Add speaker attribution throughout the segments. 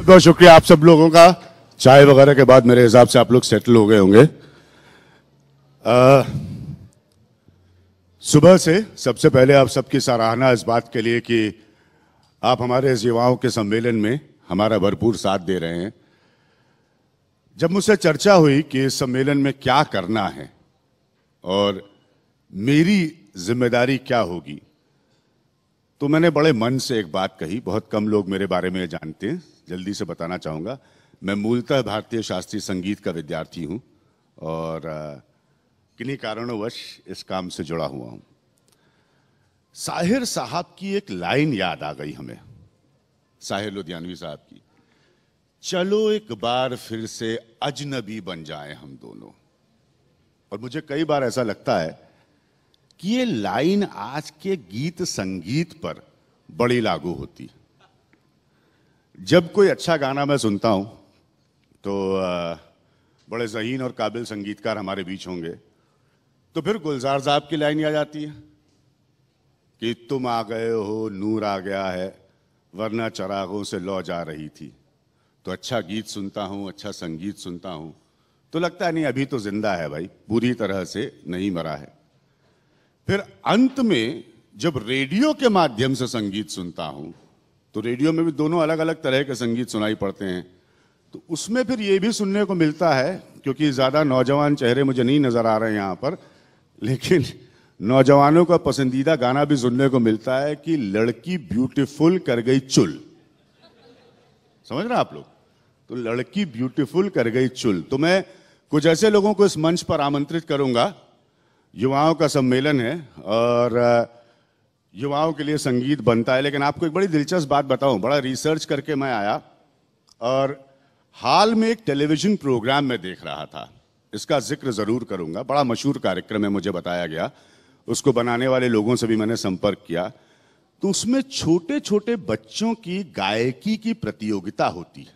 Speaker 1: बहुत बहुत शुक्रिया आप सब लोगों का चाय वगैरह के बाद मेरे हिसाब से आप लोग सेटल हो गए होंगे सुबह से सबसे पहले आप सबकी सराहना इस बात के लिए कि आप हमारे इस युवाओं के सम्मेलन में हमारा भरपूर साथ दे रहे हैं जब मुझसे चर्चा हुई कि इस सम्मेलन में क्या करना है और मेरी जिम्मेदारी क्या होगी तो मैंने बड़े मन से एक बात कही बहुत कम लोग मेरे बारे में जानते हैं जल्दी से बताना चाहूँगा मैं मूलतः भारतीय शास्त्रीय संगीत का विद्यार्थी हूँ और किन्हीं कारणवश इस काम से जुड़ा हुआ हूँ साहिर साहब की एक लाइन याद आ गई हमें साहिर लुधियानवी साहब की चलो एक बार फिर से अजनबी बन जाएं हम दोनों और मुझे कई बार ऐसा लगता है कि ये लाइन आज के गीत संगीत पर बड़ी लागू होती है जब कोई अच्छा गाना मैं सुनता हूं तो बड़े जहीन और काबिल संगीतकार हमारे बीच होंगे तो फिर गुलजार साहब की लाइन आ जाती है कि तुम आ गए हो नूर आ गया है वरना चरागों से लौ जा रही थी तो अच्छा गीत सुनता हूँ अच्छा संगीत सुनता हूँ तो लगता है नहीं अभी तो जिंदा है भाई पूरी तरह से नहीं मरा है फिर अंत में जब रेडियो के माध्यम से संगीत सुनता हूं तो रेडियो में भी दोनों अलग अलग तरह के संगीत सुनाई पड़ते हैं तो उसमें फिर ये भी सुनने को मिलता है क्योंकि ज़्यादा नौजवान चेहरे मुझे नहीं नज़र आ रहे हैं यहाँ पर लेकिन नौजवानों का पसंदीदा गाना भी सुनने को मिलता है कि लड़की ब्यूटीफुल कर गई चुल समझ रहे आप लोग तो लड़की ब्यूटीफुल कर गई चुल तो मैं कुछ ऐसे लोगों को इस मंच पर आमंत्रित करूंगा युवाओं का सम्मेलन है और युवाओं के लिए संगीत बनता है लेकिन आपको एक बड़ी दिलचस्प बात बताऊं बड़ा रिसर्च करके मैं आया और हाल में एक टेलीविजन प्रोग्राम में देख रहा था इसका जिक्र ज़रूर करूंगा बड़ा मशहूर कार्यक्रम है मुझे बताया गया उसको बनाने वाले लोगों से भी मैंने संपर्क किया तो उसमें छोटे छोटे बच्चों की गायकी की प्रतियोगिता होती है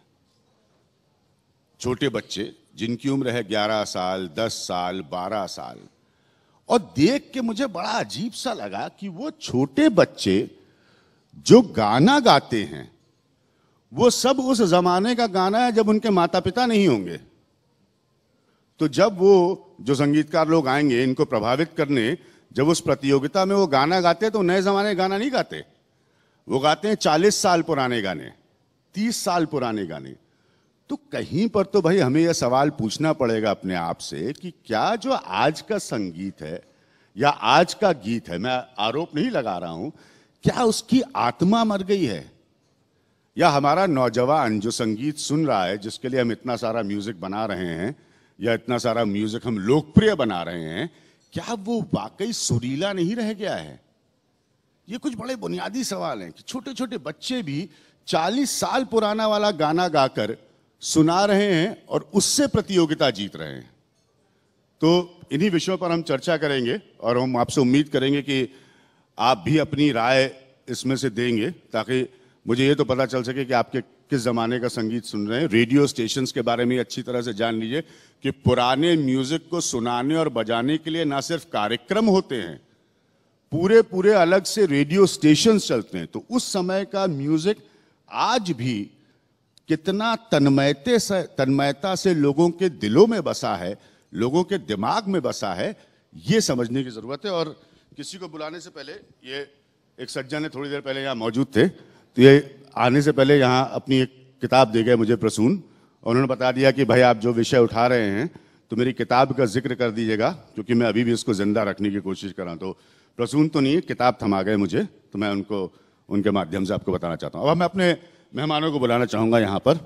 Speaker 1: छोटे बच्चे जिनकी उम्र है 11 साल 10 साल 12 साल और देख के मुझे बड़ा अजीब सा लगा कि वो छोटे बच्चे जो गाना गाते हैं वो सब उस जमाने का गाना है जब उनके माता पिता नहीं होंगे तो जब वो जो संगीतकार लोग आएंगे इनको प्रभावित करने जब उस प्रतियोगिता में वो गाना गाते तो नए जमाने गाना नहीं गाते वो गाते हैं चालीस साल पुराने गाने तीस साल पुराने गाने तो कहीं पर तो भाई हमें यह सवाल पूछना पड़ेगा अपने आप से कि क्या जो आज का संगीत है या आज का गीत है मैं आरोप नहीं लगा रहा हूं क्या उसकी आत्मा मर गई है या हमारा नौजवान जो संगीत सुन रहा है जिसके लिए हम इतना सारा म्यूजिक बना रहे हैं या इतना सारा म्यूजिक हम लोकप्रिय बना रहे हैं क्या वो वाकई सुरीला नहीं रह गया है ये कुछ बड़े बुनियादी सवाल हैं कि छोटे छोटे बच्चे भी 40 साल पुराना वाला गाना गाकर सुना रहे हैं और उससे प्रतियोगिता जीत रहे हैं तो इन्हीं विषयों पर हम चर्चा करेंगे और हम आपसे उम्मीद करेंगे कि आप भी अपनी राय इसमें से देंगे ताकि मुझे ये तो पता चल सके कि आपके किस ज़माने का संगीत सुन रहे हैं रेडियो स्टेशंस के बारे में अच्छी तरह से जान लीजिए कि पुराने म्यूज़िक को सुनाने और बजाने के लिए ना सिर्फ कार्यक्रम होते हैं पूरे पूरे अलग से रेडियो स्टेशंस चलते हैं तो उस समय का म्यूज़िक आज भी कितना तन्मयते से तन्मयता से लोगों के दिलों में बसा है लोगों के दिमाग में बसा है ये समझने की ज़रूरत है और किसी को बुलाने से पहले ये एक सज्जन ने थोड़ी देर पहले यहाँ मौजूद थे तो ये आने से पहले यहाँ अपनी एक किताब दे गए मुझे प्रसून और उन्होंने बता दिया कि भाई आप जो विषय उठा रहे हैं तो मेरी किताब का जिक्र कर दीजिएगा क्योंकि मैं अभी भी इसको ज़िंदा रखने की कोशिश कर रहा हूँ तो प्रसून तो नहीं किताब थमा गए मुझे तो मैं उनको उनके माध्यम से आपको बताना चाहता हूँ अब मैं अपने मेहमानों को बुलाना चाहूंगा यहाँ पर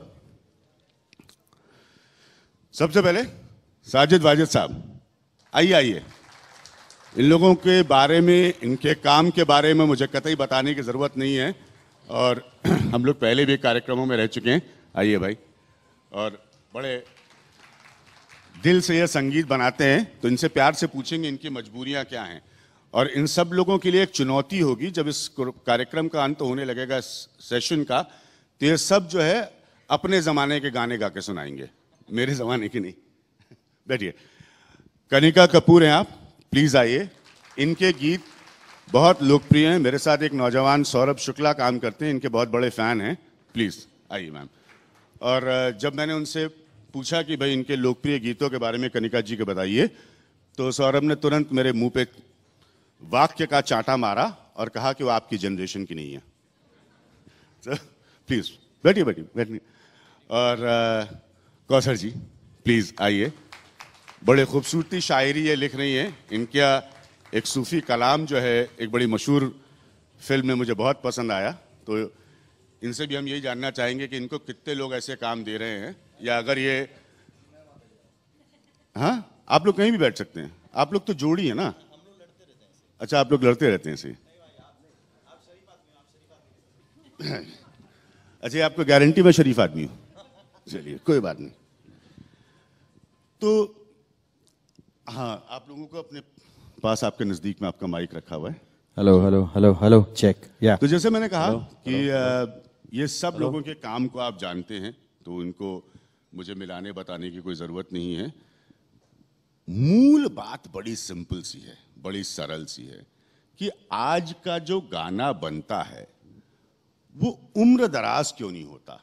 Speaker 1: सबसे पहले साजिद वाजिद साहब आइए आइए इन लोगों के बारे में इनके काम के बारे में मुझे कतई बताने की ज़रूरत नहीं है और हम लोग पहले भी कार्यक्रमों में रह चुके हैं आइए भाई और बड़े दिल से यह संगीत बनाते हैं तो इनसे प्यार से पूछेंगे इनकी मजबूरियां क्या हैं और इन सब लोगों के लिए एक चुनौती होगी जब इस कार्यक्रम का अंत होने लगेगा सेशन का तो ये सब जो है अपने ज़माने के गाने गा के सुनाएंगे मेरे ज़माने के नहीं बैठिए कनिका कपूर हैं आप प्लीज़ आइए इनके गीत बहुत लोकप्रिय हैं मेरे साथ एक नौजवान सौरभ शुक्ला काम करते हैं इनके बहुत बड़े फ़ैन हैं प्लीज़ आइए मैम और जब मैंने उनसे पूछा कि भाई इनके लोकप्रिय गीतों के बारे में कनिका जी को बताइए तो सौरभ ने तुरंत मेरे मुंह पे वाक्य का चांटा मारा और कहा कि वो आपकी जनरेशन की नहीं है तो प्लीज़ बैठिए बैठिए बैठिए और कौसर जी प्लीज़ आइए बड़े खूबसूरती शायरी ये लिख रही हैं इनका एक सूफ़ी कलाम जो है एक बड़ी मशहूर फिल्म में मुझे बहुत पसंद आया तो इनसे भी हम यही जानना चाहेंगे कि इनको कितने लोग ऐसे काम दे रहे हैं या अगर ये हाँ आप लोग कहीं भी बैठ सकते हैं आप लोग तो जोड़ी है ना अच्छा आप लोग लड़ते रहते हैं इसे अच्छा आपको गारंटी मैं शरीफ आदमी हूं चलिए कोई बात नहीं तो हाँ आप लोगों को अपने पास आपके नज़दीक में आपका माइक रखा हुआ है
Speaker 2: hello hello hello hello check या तो
Speaker 1: जैसे मैंने कहा hello, कि hello, ये सब hello. लोगों के काम को आप जानते हैं तो उनको मुझे मिलाने बताने की कोई ज़रूरत नहीं है मूल बात बड़ी सिंपल सी है बड़ी सरल सी है कि आज का जो गाना बनता है वो उम्र दराज क्यों नहीं होता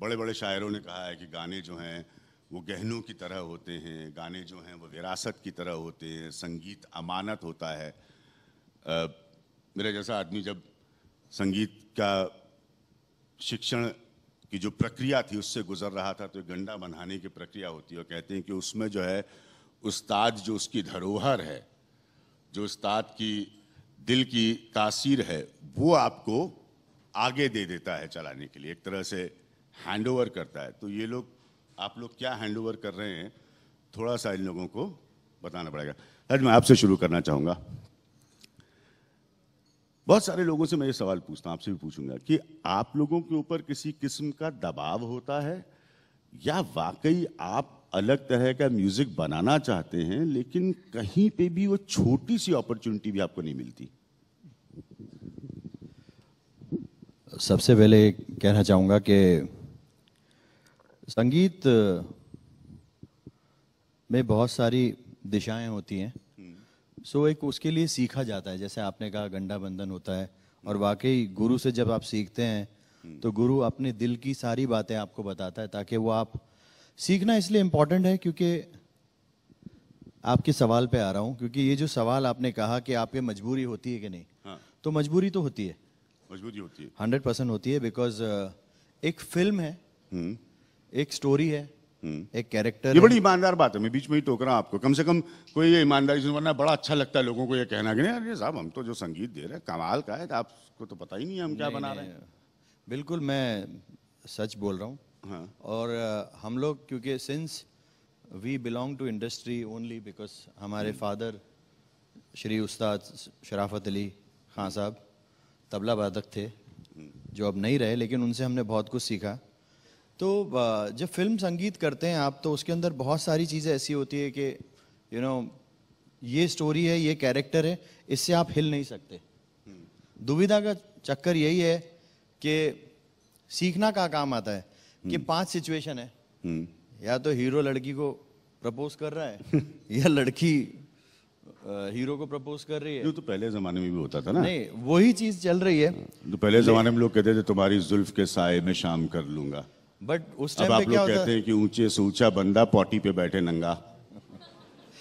Speaker 1: बड़े बड़े शायरों ने कहा है कि गाने जो हैं वो गहनों की तरह होते हैं गाने जो हैं वो विरासत की तरह होते हैं संगीत अमानत होता है आ, मेरा जैसा आदमी जब संगीत का शिक्षण की जो प्रक्रिया थी उससे गुजर रहा था तो एक गंडा बनाने की प्रक्रिया होती है और कहते हैं कि उसमें जो है उस्ताद जो उसकी धरोहर है जो उस्ताद की दिल की तासीर है वो आपको आगे दे देता है चलाने के लिए एक तरह से हैंड ओवर करता है तो ये लोग आप लोग क्या हैंड ओवर कर रहे हैं थोड़ा सा इन लोगों को बताना पड़ेगा हज मैं आपसे शुरू करना चाहूँगा बहुत सारे लोगों से मैं ये सवाल पूछता हूँ आपसे भी पूछूंगा कि आप लोगों के ऊपर किसी किस्म का दबाव होता है या वाकई आप अलग तरह का म्यूज़िक बनाना चाहते हैं लेकिन कहीं पे भी वो छोटी सी अपॉर्चुनिटी भी आपको नहीं मिलती
Speaker 2: सबसे पहले कहना चाहूँगा कि संगीत में बहुत सारी दिशाएं होती हैं सो हम्म। एक उसके लिए सीखा जाता है जैसे आपने कहा गंडा बंधन होता है और वाकई गुरु से जब आप सीखते हैं हम्म। तो गुरु अपने दिल की सारी बातें आपको बताता है ताकि वो आप सीखना इसलिए इम्पॉर्टेंट है क्योंकि आपके सवाल पे आ रहा हूँ क्योंकि ये जो सवाल आपने कहा कि आपके मजबूरी होती है कि नहीं हाँ। तो मजबूरी तो होती है मजबूती होती है हंड्रेड परसेंट होती है बिकॉज uh, एक फिल्म है
Speaker 1: हम्म। एक स्टोरी है हम्म। एक कैरेक्टर ये बड़ी ईमानदार बात है मैं बीच में ही टोक रहा आपको कम से कम कोई ये ईमानदारी से वरना बड़ा अच्छा लगता है लोगों को ये कहना कि नहीं अरे साहब हम तो जो संगीत दे रहे हैं कमाल का है आपको तो पता ही नहीं है हम क्या बना रहे हैं बिल्कुल मैं
Speaker 2: सच बोल रहा हूँ हाँ. और uh, हम लोग क्योंकि since we belong to industry only because हमारे फादर श्री उस्ताद शराफत अली खां साहब तबला वादक थे जो अब नहीं रहे लेकिन उनसे हमने बहुत कुछ सीखा तो जब फिल्म संगीत करते हैं आप तो उसके अंदर बहुत सारी चीज़ें ऐसी होती है कि यू नो ये स्टोरी है ये कैरेक्टर है इससे आप हिल नहीं सकते दुविधा का चक्कर यही है कि सीखना का काम आता है कि हम्म। पांच सिचुएशन है
Speaker 3: हम्म।
Speaker 2: या तो हीरो लड़की को प्रपोज कर रहा
Speaker 1: है या लड़की हीरो को प्रपोज कर रही है जो तो पहले जमाने में भी होता था ना नहीं वही चीज चल रही है तो पहले जमाने में लोग कहते थे तुम्हारी जुल्फ के साय में शाम कर लूंगा बट उस टाइम आप लोग कहते हैं कि ऊंचे से ऊंचा बंदा पॉटी पे बैठे नंगा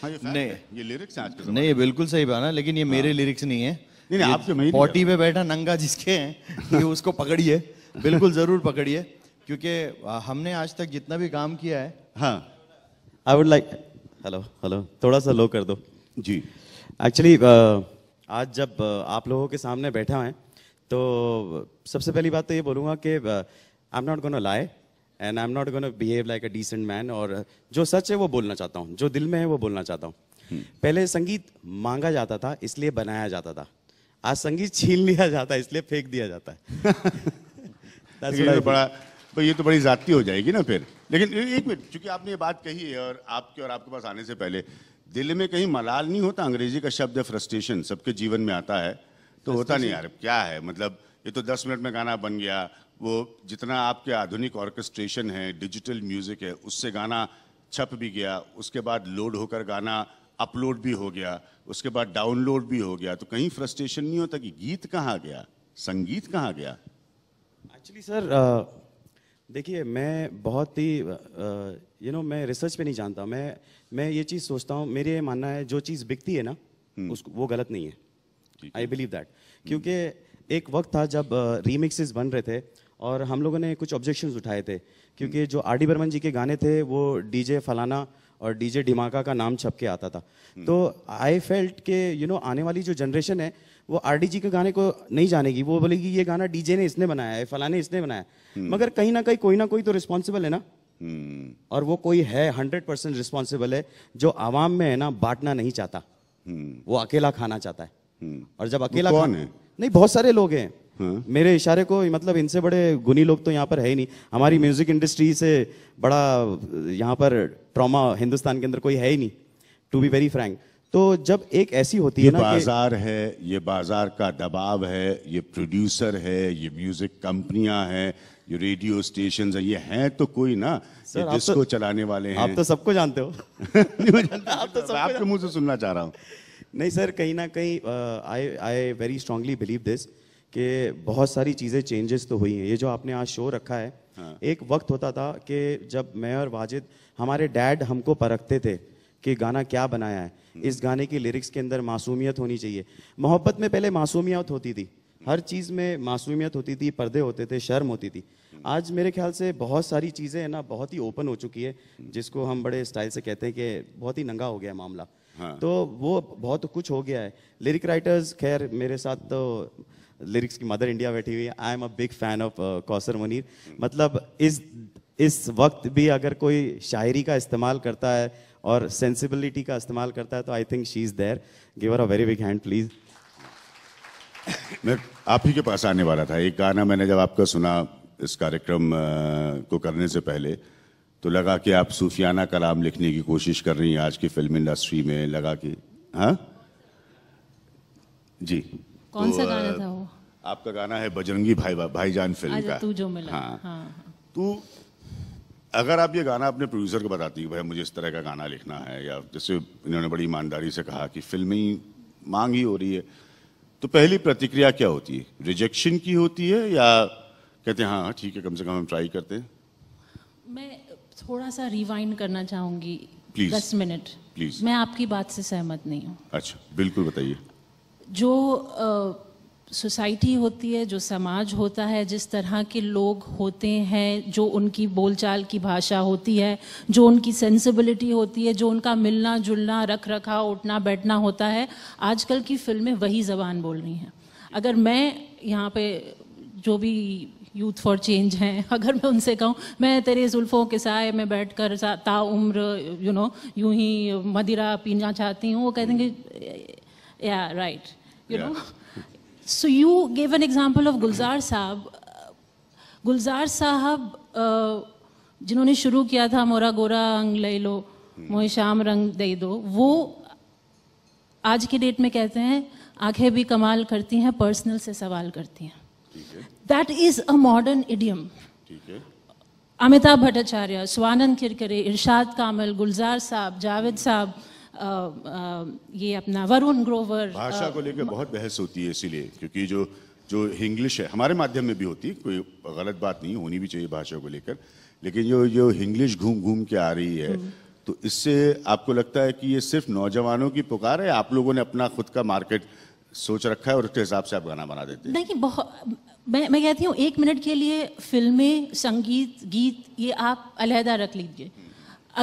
Speaker 1: हाँ ये नहीं ये लिरिक्स आज के नहीं ये बिल्कुल सही बात है लेकिन ये मेरे लिरिक्स हाँ। नहीं है नहीं
Speaker 2: नहीं आपके पॉटी पे बैठा नंगा जिसके हैं ये उसको पकड़िए बिल्कुल जरूर पकड़िए क्योंकि हमने आज तक जितना भी काम किया है
Speaker 4: हाँ I would like hello hello थोड़ा सा लो कर दो जी एक्चुअली uh, आज जब uh, आप लोगों के सामने बैठा है तो सबसे पहली बात तो ये बोलूँगा कि I am not gonna lie and I am not gonna behave like a decent man और जो सच है वो बोलना चाहता हूँ जो दिल में है वो बोलना चाहता हूँ हम्म। पहले संगीत मांगा जाता था इसलिए बनाया जाता था
Speaker 1: आज संगीत छीन लिया जाता है इसलिए फेंक दिया जाता है
Speaker 4: ये तो बड़ा
Speaker 1: तो ये तो बड़ी जाती हो जाएगी ना फिर लेकिन एक मिनट चूंकि आपने ये बात कही है और आपके और आपके पास आने से पहले दिल्ली में कहीं मलाल नहीं होता अंग्रेजी का शब्द है फ्रस्ट्रेशन सबके जीवन में आता है तो होता नहीं यार क्या है मतलब ये तो दस मिनट में गाना बन गया वो जितना आपके आधुनिक ऑर्केस्ट्रेशन है डिजिटल म्यूज़िक है उससे गाना छप भी गया उसके बाद लोड होकर गाना अपलोड भी हो गया उसके बाद डाउनलोड भी हो गया तो कहीं फ्रस्ट्रेशन नहीं होता कि गीत कहाँ गया संगीत कहाँ गया
Speaker 4: एक्चुअली सर देखिए मैं बहुत ही यू नो मैं रिसर्च पे नहीं जानता मैं मैं ये चीज़ सोचता हूँ मेरे मानना है जो चीज़ बिकती है ना हम्म। उसको वो गलत नहीं है आई बिलीव दैट क्योंकि एक वक्त था जब रीमिक्सेस बन रहे थे और हम लोगों ने कुछ ऑब्जेक्शन उठाए थे क्योंकि हम्म। जो आर डी बर्मन जी के गाने थे वो डीजे फलाना और डीजे डिमाका का नाम छप के आता था हम्म। तो आई फेल्ट के यू नो आने वाली जो जनरेशन है वो आर डी जी के गाने को नहीं जानेगी वो बोलेगी ये गाना डीजे ने इसने बनाया है फलाने इसने बनाया मगर कहीं ना कहीं कोई ना कोई तो रिस्पॉन्सिबल है ना और वो कोई है हंड्रेड परसेंट रिस्पॉन्सिबल है जो आवाम में है ना बांटना नहीं चाहता वो अकेला खाना चाहता है और जब अकेला कौन है नहीं बहुत सारे लोग हैं हाँ? मेरे इशारे को मतलब इनसे बड़े गुनी लोग तो यहाँ पर है ही नहीं हमारी म्यूजिक इंडस्ट्री से बड़ा यहाँ पर ट्रॉमा हिंदुस्तान के अंदर कोई है ही नहीं टू बी वेरी फ्रैंक तो जब एक ऐसी होती है ना बाजार
Speaker 1: है ये बाजार का दबाव है ये प्रोड्यूसर है ये म्यूजिक कंपनियां हैं ये रेडियो स्टेशन है ये हैं तो कोई ना सर, ये जिसको तो, चलाने वाले हैं आप तो सबको जानते हो आप तो आपके
Speaker 4: मुंह से सुनना चाह रहा हूँ नहीं सर कहीं ना कहीं I I very strongly believe this कि बहुत सारी चीज़ें चेंजेस तो हुई हैं ये जो आपने आज शो रखा है हाँ। एक वक्त होता था कि जब मैं और वाजिद हमारे डैड हमको परखते थे कि गाना क्या बनाया है इस गाने की लिरिक्स के अंदर मासूमियत होनी चाहिए मोहब्बत में पहले मासूमियत होती थी हर चीज़ में मासूमियत होती थी पर्दे होते थे शर्म होती थी आज मेरे ख्याल से बहुत सारी चीज़ें हैं ना बहुत ही ओपन हो चुकी है जिसको हम बड़े स्टाइल से कहते हैं कि बहुत ही नंगा हो गया मामला हाँ। तो वो बहुत कुछ हो गया है लिरिक राइटर्स खैर मेरे साथ तो लिरिक्स की मदर इंडिया बैठी हुई है I am a big fan of Kausar Munir मतलब इस इस वक्त भी अगर कोई शायरी का इस्तेमाल करता है और सेंसिबिलिटी का इस्तेमाल करता है तो I think she is there give a very big hand please
Speaker 1: मैं आप ही के पास आने वाला था एक गाना मैंने जब आपका सुना इस कार्यक्रम को करने से पहले तो लगा कि आप सूफियाना कलाम लिखने की कोशिश कर रही हैं आज की फिल्म इंडस्ट्री में लगा कि हाँ जी कौन तो, सा गाना था वो आपका गाना है बजरंगी भाई भाईजान फिल्म अच्छा, का तू जो मिला हाँ, हाँ, हाँ। तो अगर आप ये गाना अपने प्रोड्यूसर को बताती हूँ भाई मुझे इस तरह का गाना लिखना है या जैसे इन्होंने बड़ी ईमानदारी से कहा कि फिल्मी मांग ही हो रही है तो पहली प्रतिक्रिया क्या होती है रिजेक्शन की होती है या कहते हैं हाँ, हाँ ठीक है कम से कम हम ट्राई करते हैं
Speaker 5: मैं थोड़ा सा रिवाइंड करना चाहूँगी प्लीज दस मिनट प्लीज मैं आपकी बात से सहमत नहीं हूँ
Speaker 1: अच्छा बिल्कुल बताइए
Speaker 5: जो आ, सोसाइटी होती है जो समाज होता है जिस तरह के लोग होते हैं जो उनकी बोलचाल की भाषा होती है जो उनकी सेंसिबिलिटी होती है जो उनका मिलना जुलना रख रखा उठना बैठना होता है आजकल की फिल्में वही जबान बोल रही हैं अगर मैं यहाँ पे जो भी यूथ फॉर चेंज हैं अगर मैं उनसे कहूँ मैं तेरे जुल्फ़ों के साय में बैठ कर ताउम्र यू नो यूं ही मदिरा पीना चाहती हूँ वो कह देंगे या right you know So you gave an example of Gulzar Saab. Gulzar Saab, uh, जिन्होंने शुरू किया था मोरा गोरा अंग ले लो हम्म। मोहे शाम रंग दे दो वो आज के डेट में कहते हैं आंखें भी कमाल करती हैं पर्सनल से सवाल करती हैं that is a modern idiom Amitabh Bhattacharya Swanand Kirkire Irshad Kamil Gulzar Sahab Javed साहब ये अपना वरुण ग्रोवर भाषा को
Speaker 1: लेकर बहुत बहस होती है इसीलिए क्योंकि जो जो इंग्लिश है हमारे माध्यम में भी होती है कोई गलत बात नहीं होनी भी चाहिए भाषा को लेकर लेकिन जो जो इंग्लिश घूम घूम के आ रही है हम्म। तो इससे आपको लगता है कि ये सिर्फ नौजवानों की पुकार है आप लोगों ने अपना खुद का मार्केट सोच रखा है और उसके हिसाब से आप गाना बना देते हैं नहीं
Speaker 5: बहुत मैं मैं कहती हूँ एक मिनट के लिए फिल्में संगीत गीत ये आप अलहदा रख लीजिए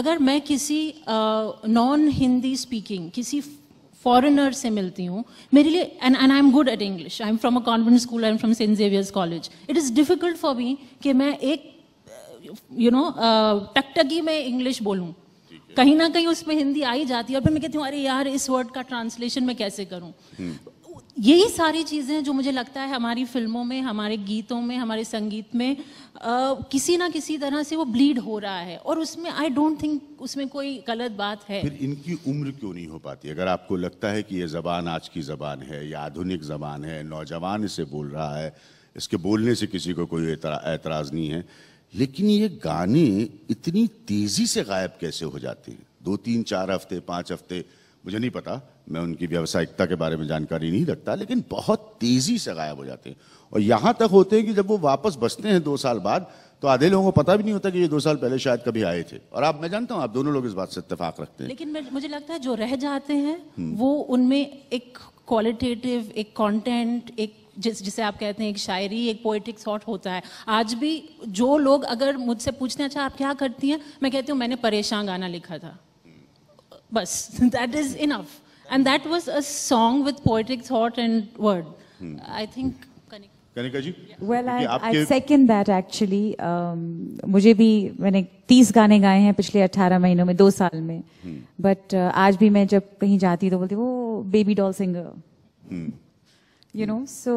Speaker 5: अगर मैं किसी नॉन हिंदी स्पीकिंग किसी फॉरेनर से मिलती हूँ मेरे लिए and and I am good at English I am from a convent school I am from Saint Xavier's college it is difficult for me कि मैं एक यू नो टकटकी में इंग्लिश बोलूँ कहीं ना कहीं उसमें हिंदी आई जाती है और फिर मैं कहती हूँ अरे यार इस वर्ड का ट्रांसलेशन मैं कैसे करूँ हम्म। यही सारी चीज़ें जो मुझे लगता है हमारी फिल्मों में हमारे गीतों में हमारे संगीत में आ, किसी ना किसी तरह से वो ब्लीड हो रहा है और उसमें आई डोंट थिंक उसमें कोई गलत बात है फिर
Speaker 1: इनकी उम्र क्यों नहीं हो पाती अगर आपको लगता है कि ये ज़बान आज की ज़बान है या आधुनिक ज़बान है नौजवान इसे बोल रहा है इसके बोलने से किसी को कोई एतराज़ नहीं है लेकिन ये गाने इतनी तेज़ी से गायब कैसे हो जाते हैं दो तीन चार हफ्ते पाँच हफ्ते मुझे नहीं पता मैं उनकी व्यावसायिकता के बारे में जानकारी नहीं रखता लेकिन बहुत तेज़ी से गायब हो जाते हैं और यहाँ तक होते हैं कि जब वो वापस बसते हैं दो साल बाद तो आधे लोगों को पता भी नहीं होता कि ये दो साल पहले शायद कभी आए थे और आप मैं जानता हूँ आप दोनों लोग इस बात से इतफाक रखते हैं
Speaker 5: लेकिन मुझे लगता है जो रह जाते हैं हम्म। वो उनमें एक क्वालिटेटिव एक कॉन्टेंट एक जिस जिसे आप कहते हैं एक शायरी एक पोइटिक शॉट होता है आज भी जो लोग अगर मुझसे पूछते हैं अच्छा आप क्या करती हैं मैं कहती हूँ मैंने परेशान गाना लिखा था बस that is enough And that was a song with poetic thought and word. Hmm. I think.
Speaker 1: Well, I, I second
Speaker 6: that actually. Um, मुझे भी मैंने 30 गाने गाए हैं पिछले 18 महीनों में दो साल में बट hmm. uh, आज भी मैं जब कहीं जाती तो बोलती वो baby doll singer you know so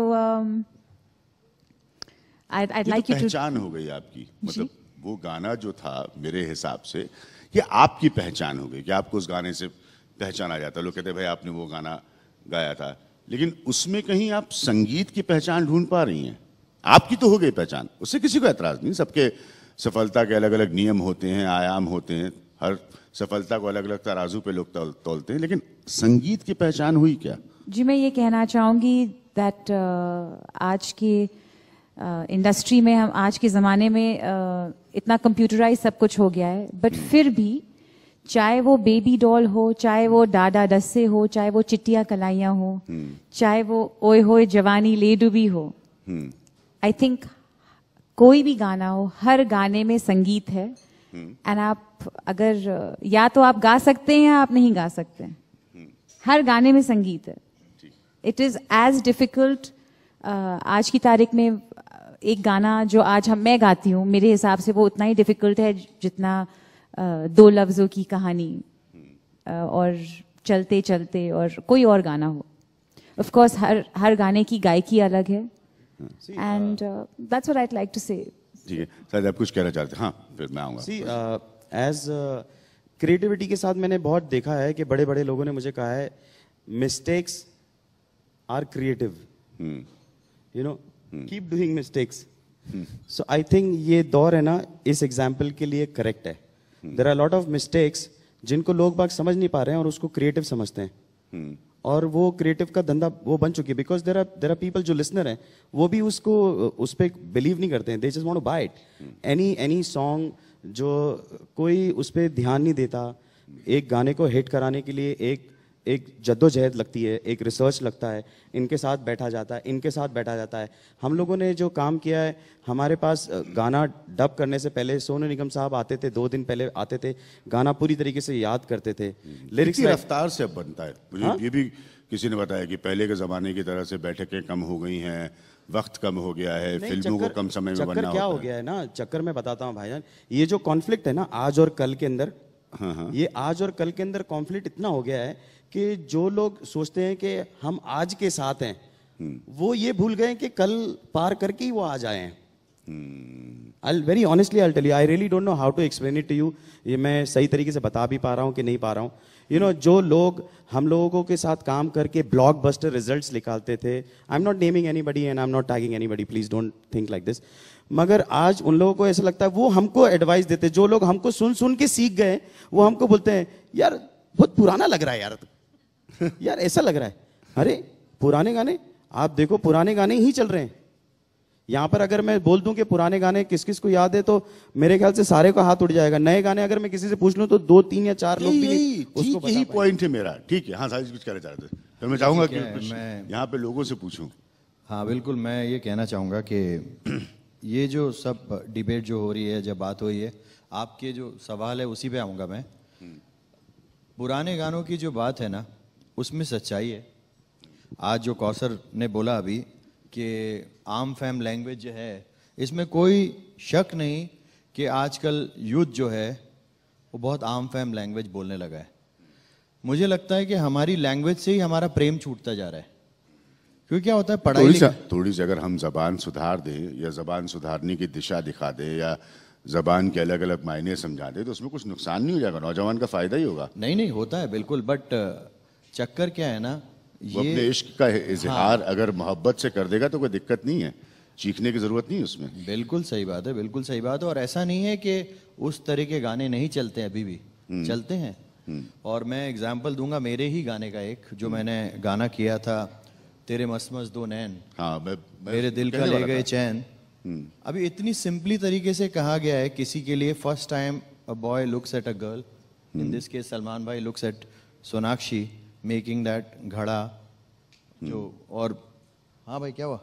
Speaker 1: I I like you पहचान हो गई आपकी मतलब वो गाना जो था मेरे हिसाब से ये आपकी पहचान हो गई कि आपको उस गाने से पहचाना जाता लोग कहते भाई आपने वो गाना गाया था लेकिन उसमें कहीं आप संगीत की पहचान ढूंढ पा रही हैं आपकी तो हो गई पहचान उससे किसी को ऐतराज़ नहीं सबके सफलता के अलग अलग नियम होते हैं आयाम होते हैं हर सफलता को अलग अलग तराजू पे लोग तोलते तौल, हैं लेकिन संगीत की पहचान हुई क्या
Speaker 6: जी मैं ये कहना चाहूँगी दैट uh, आज के इंडस्ट्री uh, में हम आज के ज़माने में uh, इतना कंप्यूटराइज सब कुछ हो गया है बट हम्म। फिर भी चाहे वो बेबी डॉल हो चाहे वो दादा दस्से हो चाहे वो चिट्टिया कलाइया हो हम्म। चाहे वो ओए होए जवानी ले डूबी हो आई
Speaker 1: हम्म।
Speaker 6: थिंक कोई भी गाना हो हर गाने में संगीत है
Speaker 1: एंड
Speaker 6: हम्म। आप अगर या तो आप गा सकते हैं या आप नहीं गा सकते हर गाने में संगीत है इट इज एज डिफिकल्ट आज की तारीख में एक गाना जो आज हम मैं गाती हूँ मेरे हिसाब से वो उतना ही डिफिकल्ट है जितना दो लफ्जों की कहानी और चलते चलते और कोई और गाना हो ऑफ कोर्स हर हर गाने की गायकी अलग है and that's what I like to say
Speaker 1: शायद आप कुछ कहना चाहते हैं हाँ फिर मैं
Speaker 4: आऊँगा सी एज क्रिएटिविटी के साथ मैंने बहुत देखा है कि बड़े बड़े लोगों ने मुझे कहा है mistakes are creative you know keep doing mistakes so I think ये दौर है ना इस एग्जाम्पल के लिए करेक्ट है there are lot of mistakes जिनको लोग बाग समझ नहीं पा रहे हैं और उसको क्रिएटिव समझते हैं हम्म। और वो क्रिएटिव का धंधा वो बन चुकी है because there are there are people जो लिसनर हैं वो भी उसको उस पर बिलीव नहीं करते हैं they just want buy it any any song जो कोई उस पर ध्यान नहीं देता एक गाने को हिट कराने के लिए एक एक जद्दोजहद लगती है एक रिसर्च लगता है इनके साथ बैठा जाता है इनके साथ बैठा जाता है हम लोगों ने जो काम किया है हमारे पास गाना डब करने से पहले सोनू निगम साहब आते थे दो दिन पहले आते थे गाना पूरी तरीके से याद करते थे लिरिक्स हम्म।
Speaker 1: रफ्तार से अब बनता है मुझे हाँ? ये भी किसी ने बताया कि पहले के ज़माने की तरह से बैठकें कम हो गई हैं वक्त कम हो गया है फिल्मों को कम समय में बनना क्या हो गया है ना चक्कर में बताता
Speaker 4: हूँ भाईजान ये जो कॉन्फ्लिक्ट है ना आज और कल के अंदर हाँ हाँ। ये आज और कल के अंदर कॉन्फ्लिक्ट इतना हो गया है कि जो लोग सोचते हैं कि हम आज के साथ हैं हम्म। वो ये भूल गए कि कल पार करके ही वो आज आए हैं very honestly I tell you I really don't know how to explain it to you ये मैं सही तरीके से बता भी पा रहा हूँ कि नहीं पा रहा हूँ यू नो जो लोग हम लोगों के साथ काम करके ब्लॉक बस्टर रिजल्ट निकालते थे I am not naming anybody and I am not tagging anybody please don't think like this मगर आज उन लोगों को ऐसा लगता है वो हमको एडवाइस देते जो लोग हमको सुन सुन के सीख गए वो हमको बोलते हैं यार बहुत पुराना लग रहा है यार यार ऐसा लग रहा है अरे पुराने गाने आप देखो पुराने गाने ही चल रहे हैं यहाँ पर अगर मैं बोल दूं कि पुराने गाने किस किस को याद है तो मेरे ख्याल से सारे का हाथ उठ जाएगा नए गाने अगर मैं किसी से पूछ लूँ तो दो तीन या चार लोग भी उसको यही
Speaker 1: पॉइंट है मेरा ठीक है हाँ सारी कुछ कहना चाहते तो मैं चाहूंगा कि मैं यहाँ पे लोगों से पूछूं
Speaker 2: हाँ बिल्कुल मैं ये कहना चाहूँगा कि ये जो सब डिबेट जो हो रही है जब बात हो रही है आपके जो सवाल है उसी पे आऊंगा मैं हम्म। पुराने गानों की जो बात है ना उसमें सच्चाई है आज जो कौसर ने बोला अभी कि आम फैम लैंग्वेज जो है इसमें कोई शक नहीं कि आजकल यूथ जो है वो बहुत आम फैम लैंग्वेज बोलने लगा है मुझे लगता है कि हमारी लैंग्वेज से ही हमारा प्रेम छूटता जा रहा है
Speaker 1: क्योंकि क्या होता है पढ़ाई थोड़ी थोड़ी सी अगर हम जबान सुधार दें या जबान सुधारने की दिशा दिखा दें या जबान के अलग अलग मायने समझा दें तो उसमें कुछ नुकसान नहीं हो जाएगा नौजवान का फायदा ही होगा नहीं नहीं होता है
Speaker 2: बिल्कुल बट चक्कर क्या है ना ये अपने
Speaker 1: इश्क का हाँ। इजहार हाँ। अगर मोहब्बत से कर देगा तो कोई दिक्कत नहीं है चीखने की ज़रूरत नहीं है उसमें बिल्कुल सही बात है बिल्कुल सही बात है और ऐसा
Speaker 2: नहीं है कि उस तरह के गाने नहीं चलते अभी भी हम्म। चलते हैं हम्म। और मैं एग्जाम्पल दूंगा मेरे ही गाने का एक जो हम्म। मैंने गाना किया था तेरे मस मस दो नैन
Speaker 1: हाँ मैं, मैं मेरे दिल का ले गए चैन
Speaker 2: अभी इतनी सिंपली तरीके से कहा गया है किसी के लिए first time a boy looks at a girl in this case Salman भाई looks at Sonakshi making that घड़ा जो hmm. और हाँ भाई क्या हुआ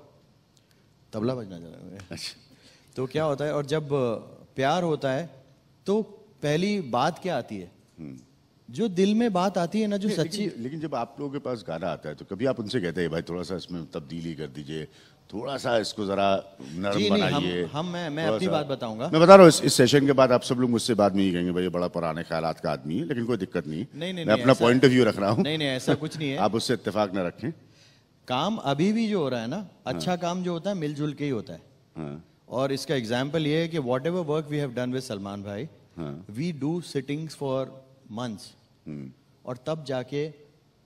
Speaker 2: तबला बजना जरा अच्छा तो क्या होता है और जब प्यार होता है तो पहली बात क्या आती है hmm. जो दिल में बात
Speaker 1: आती है ना जो सच्ची लेकिन, लेकिन जब आप लोगों के पास गाना आता है तो कभी आप उनसे कहते हैं भाई थोड़ा सा इसमें तब्दीली कर दीजिए थोड़ा सा इसको जरा नरम बनाइए हम, हम मैं मैं अपनी बात बताऊंगा मैं बता रहा हूँ इस, इस सेशन के बाद आप सब लोग मुझसे बाद में ही कहेंगे भाई बड़ा पुराने ख्याल का आदमी है लेकिन कोई दिक्कत नहीं नहीं नहीं मैं अपना पॉइंट ऑफ व्यू रख रहा हूँ नहीं नहीं ऐसा कुछ नहीं है आप उससे इतफाक न रखें
Speaker 2: काम अभी भी जो हो रहा है ना हाँ। अच्छा काम जो होता है मिलजुल के ही होता है हाँ। और इसका एग्जाम्पल ये है कि whatever work we have done with Salman भाई we do sittings for months hmm. और तब जाके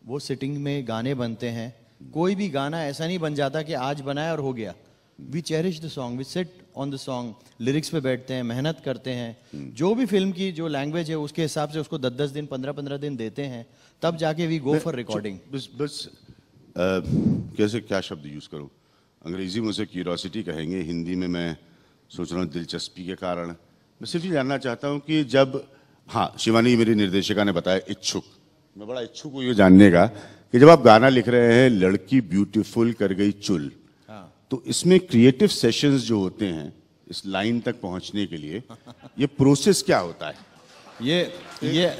Speaker 2: वो सिटिंग में गाने बनते हैं कोई भी गाना ऐसा नहीं बन जाता कि आज बनाया और हो गया we cherish the song we sit on the song lyrics पे बैठते हैं मेहनत करते हैं हम्म। जो भी फिल्म की जो लैंग्वेज है उसके हिसाब से उसको दस दस दिन पंद्रह पंद्रह दिन देते हैं तब जाके वी गो फॉर रिकॉर्डिंग
Speaker 1: बस बस कैसे क्या शब्द यूज़ करूँ अंग्रेजी में उसे क्यूरोसिटी कहेंगे हिंदी में मैं सोच रहा हूँ दिलचस्पी के कारण मैं सिर्फ ये जानना चाहता हूँ कि जब हाँ शिवानी मेरी निर्देशिका ने बताया इच्छुक मैं बड़ा इच्छुक हूँ ये जानने का कि जब आप गाना लिख रहे हैं लड़की ब्यूटीफुल कर गई चुल हाँ। तो इसमें क्रिएटिव सेशंस जो होते हैं इस लाइन तक पहुंचने के लिए ये प्रोसेस क्या होता है ये ये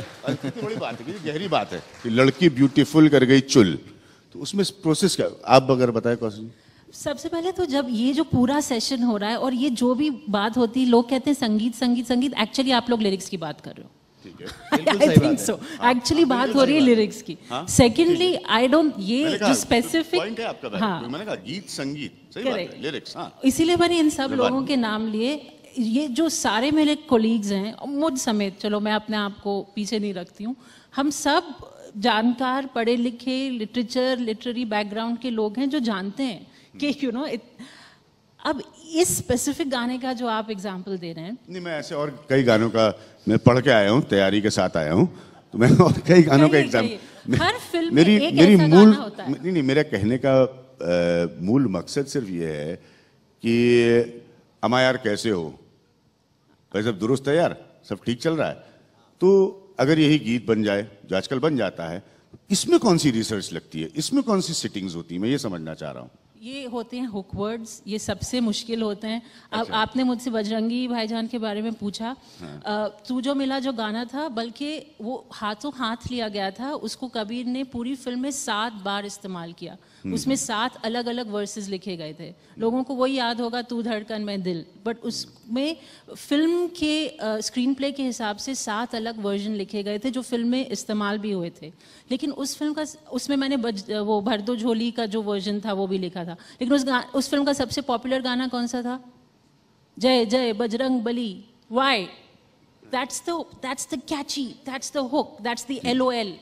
Speaker 1: थोड़ी बात है गहरी बात है कि लड़की ब्यूटीफुल कर गई चुल तो उसमें प्रोसेस क्या आप अगर बताए कौशन
Speaker 5: सबसे पहले तो जब ये जो पूरा सेशन हो रहा है और ये जो भी बात होती है लोग कहते हैं संगीत संगीत संगीत एक्चुअली आप लोग लिरिक्स की बात कर रहे
Speaker 1: हो आई थिंक सो
Speaker 5: एक्चुअली बात हाँ। हाँ, हो रही है लिरिक्स की सेकेंडली आई डोंट ये जो स्पेसिफिक
Speaker 1: हाँ गीत संगीत लिरिक्स हाँ। इसीलिए मैंने इन सब लोगों के
Speaker 5: नाम लिए ये जो सारे मेरे कोलीग्स हैं मुझ समेत चलो मैं अपने आप को पीछे नहीं रखती हूँ हम सब जानकार पढ़े लिखे लिटरेचर लिटरेरी बैकग्राउंड के लोग हैं जो जानते हैं कि यू नो अब इस स्पेसिफिक गाने का जो आप एग्जांपल दे रहे हैं नहीं मैं
Speaker 1: ऐसे और कई गानों का मैं पढ़ के आया हूँ तैयारी के साथ आया हूँ तो मैं और कई गानों का एग्जाम्पल हर फिल्म मेरी एक मेरी ऐसा मूल गाना होता है। नहीं नहीं मेरा कहने का आ, मूल मकसद सिर्फ ये है कि अमा यार कैसे हो भाई सब दुरुस्त है यार सब ठीक चल रहा है तो अगर यही गीत बन जाए जो आजकल बन जाता है तो इसमें कौन सी रिसर्च लगती है इसमें कौन सी सिटिंग्स होती है मैं ये समझना चाह रहा हूँ
Speaker 5: ये होते हैं हुक वर्ड्स ये सबसे मुश्किल होते हैं अब अच्छा। आपने मुझसे बजरंगी भाईजान के बारे में पूछा हाँ। तू जो मिला जो गाना था बल्कि वो हाथों हाथ लिया गया था उसको कबीर ने पूरी फिल्म में सात बार इस्तेमाल किया हम्म। उसमें सात अलग अलग वर्सेस लिखे गए थे लोगों को वही याद होगा तू धड़कन मैं दिल बट उसमें फिल्म के स्क्रीन प्ले के हिसाब से सात अलग वर्जन लिखे गए थे जो फिल्म में इस्तेमाल भी हुए थे लेकिन उस फिल्म का उसमें मैंने बज, वो भरदो झोली का जो वर्जन था वो भी लिखा था लेकिन उस उस फिल्म का सबसे पॉपुलर गाना कौन सा था जय जय Bajrang Bali why that's that's the catchy that's the hook that's the L O L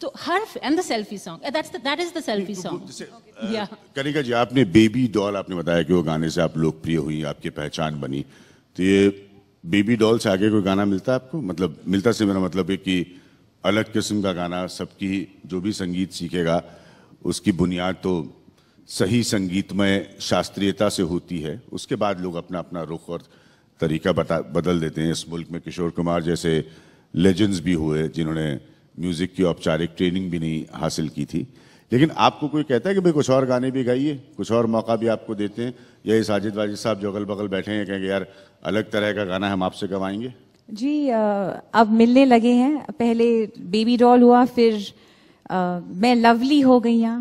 Speaker 5: तो हर and the selfie song that's the that is the selfie song
Speaker 1: या कनिका जी आपने बेबी डॉल आपने बताया कि वो गाने से आप लोकप्रिय हुई आपकी पहचान बनी तो ये बेबी डॉल से आगे कोई गाना मिलता है आपको मतलब मिलता से मेरा मतलब है कि अलग किस्म का गाना सबकी जो भी संगीत सीखेगा उसकी बुनियाद तो सही संगीत में शास्त्रीयता से होती है उसके बाद लोग अपना अपना रुख और तरीका बता बदल देते हैं इस मुल्क में किशोर कुमार जैसे लेजेंड्स भी हुए जिन्होंने म्यूज़िक की औपचारिक ट्रेनिंग भी नहीं हासिल की थी लेकिन आपको कोई कहता है कि भाई कुछ और गाने भी गाइए कुछ और मौका भी आपको देते हैं यही साजिद वाजिद साहब जो अगल बगल बैठे हैं कहेंगे यार अलग तरह का गाना हम आपसे गवाएंगे
Speaker 6: जी आ, अब मिलने लगे हैं पहले बेबी डॉल हुआ फिर आ, मैं लवली हो गई यहाँ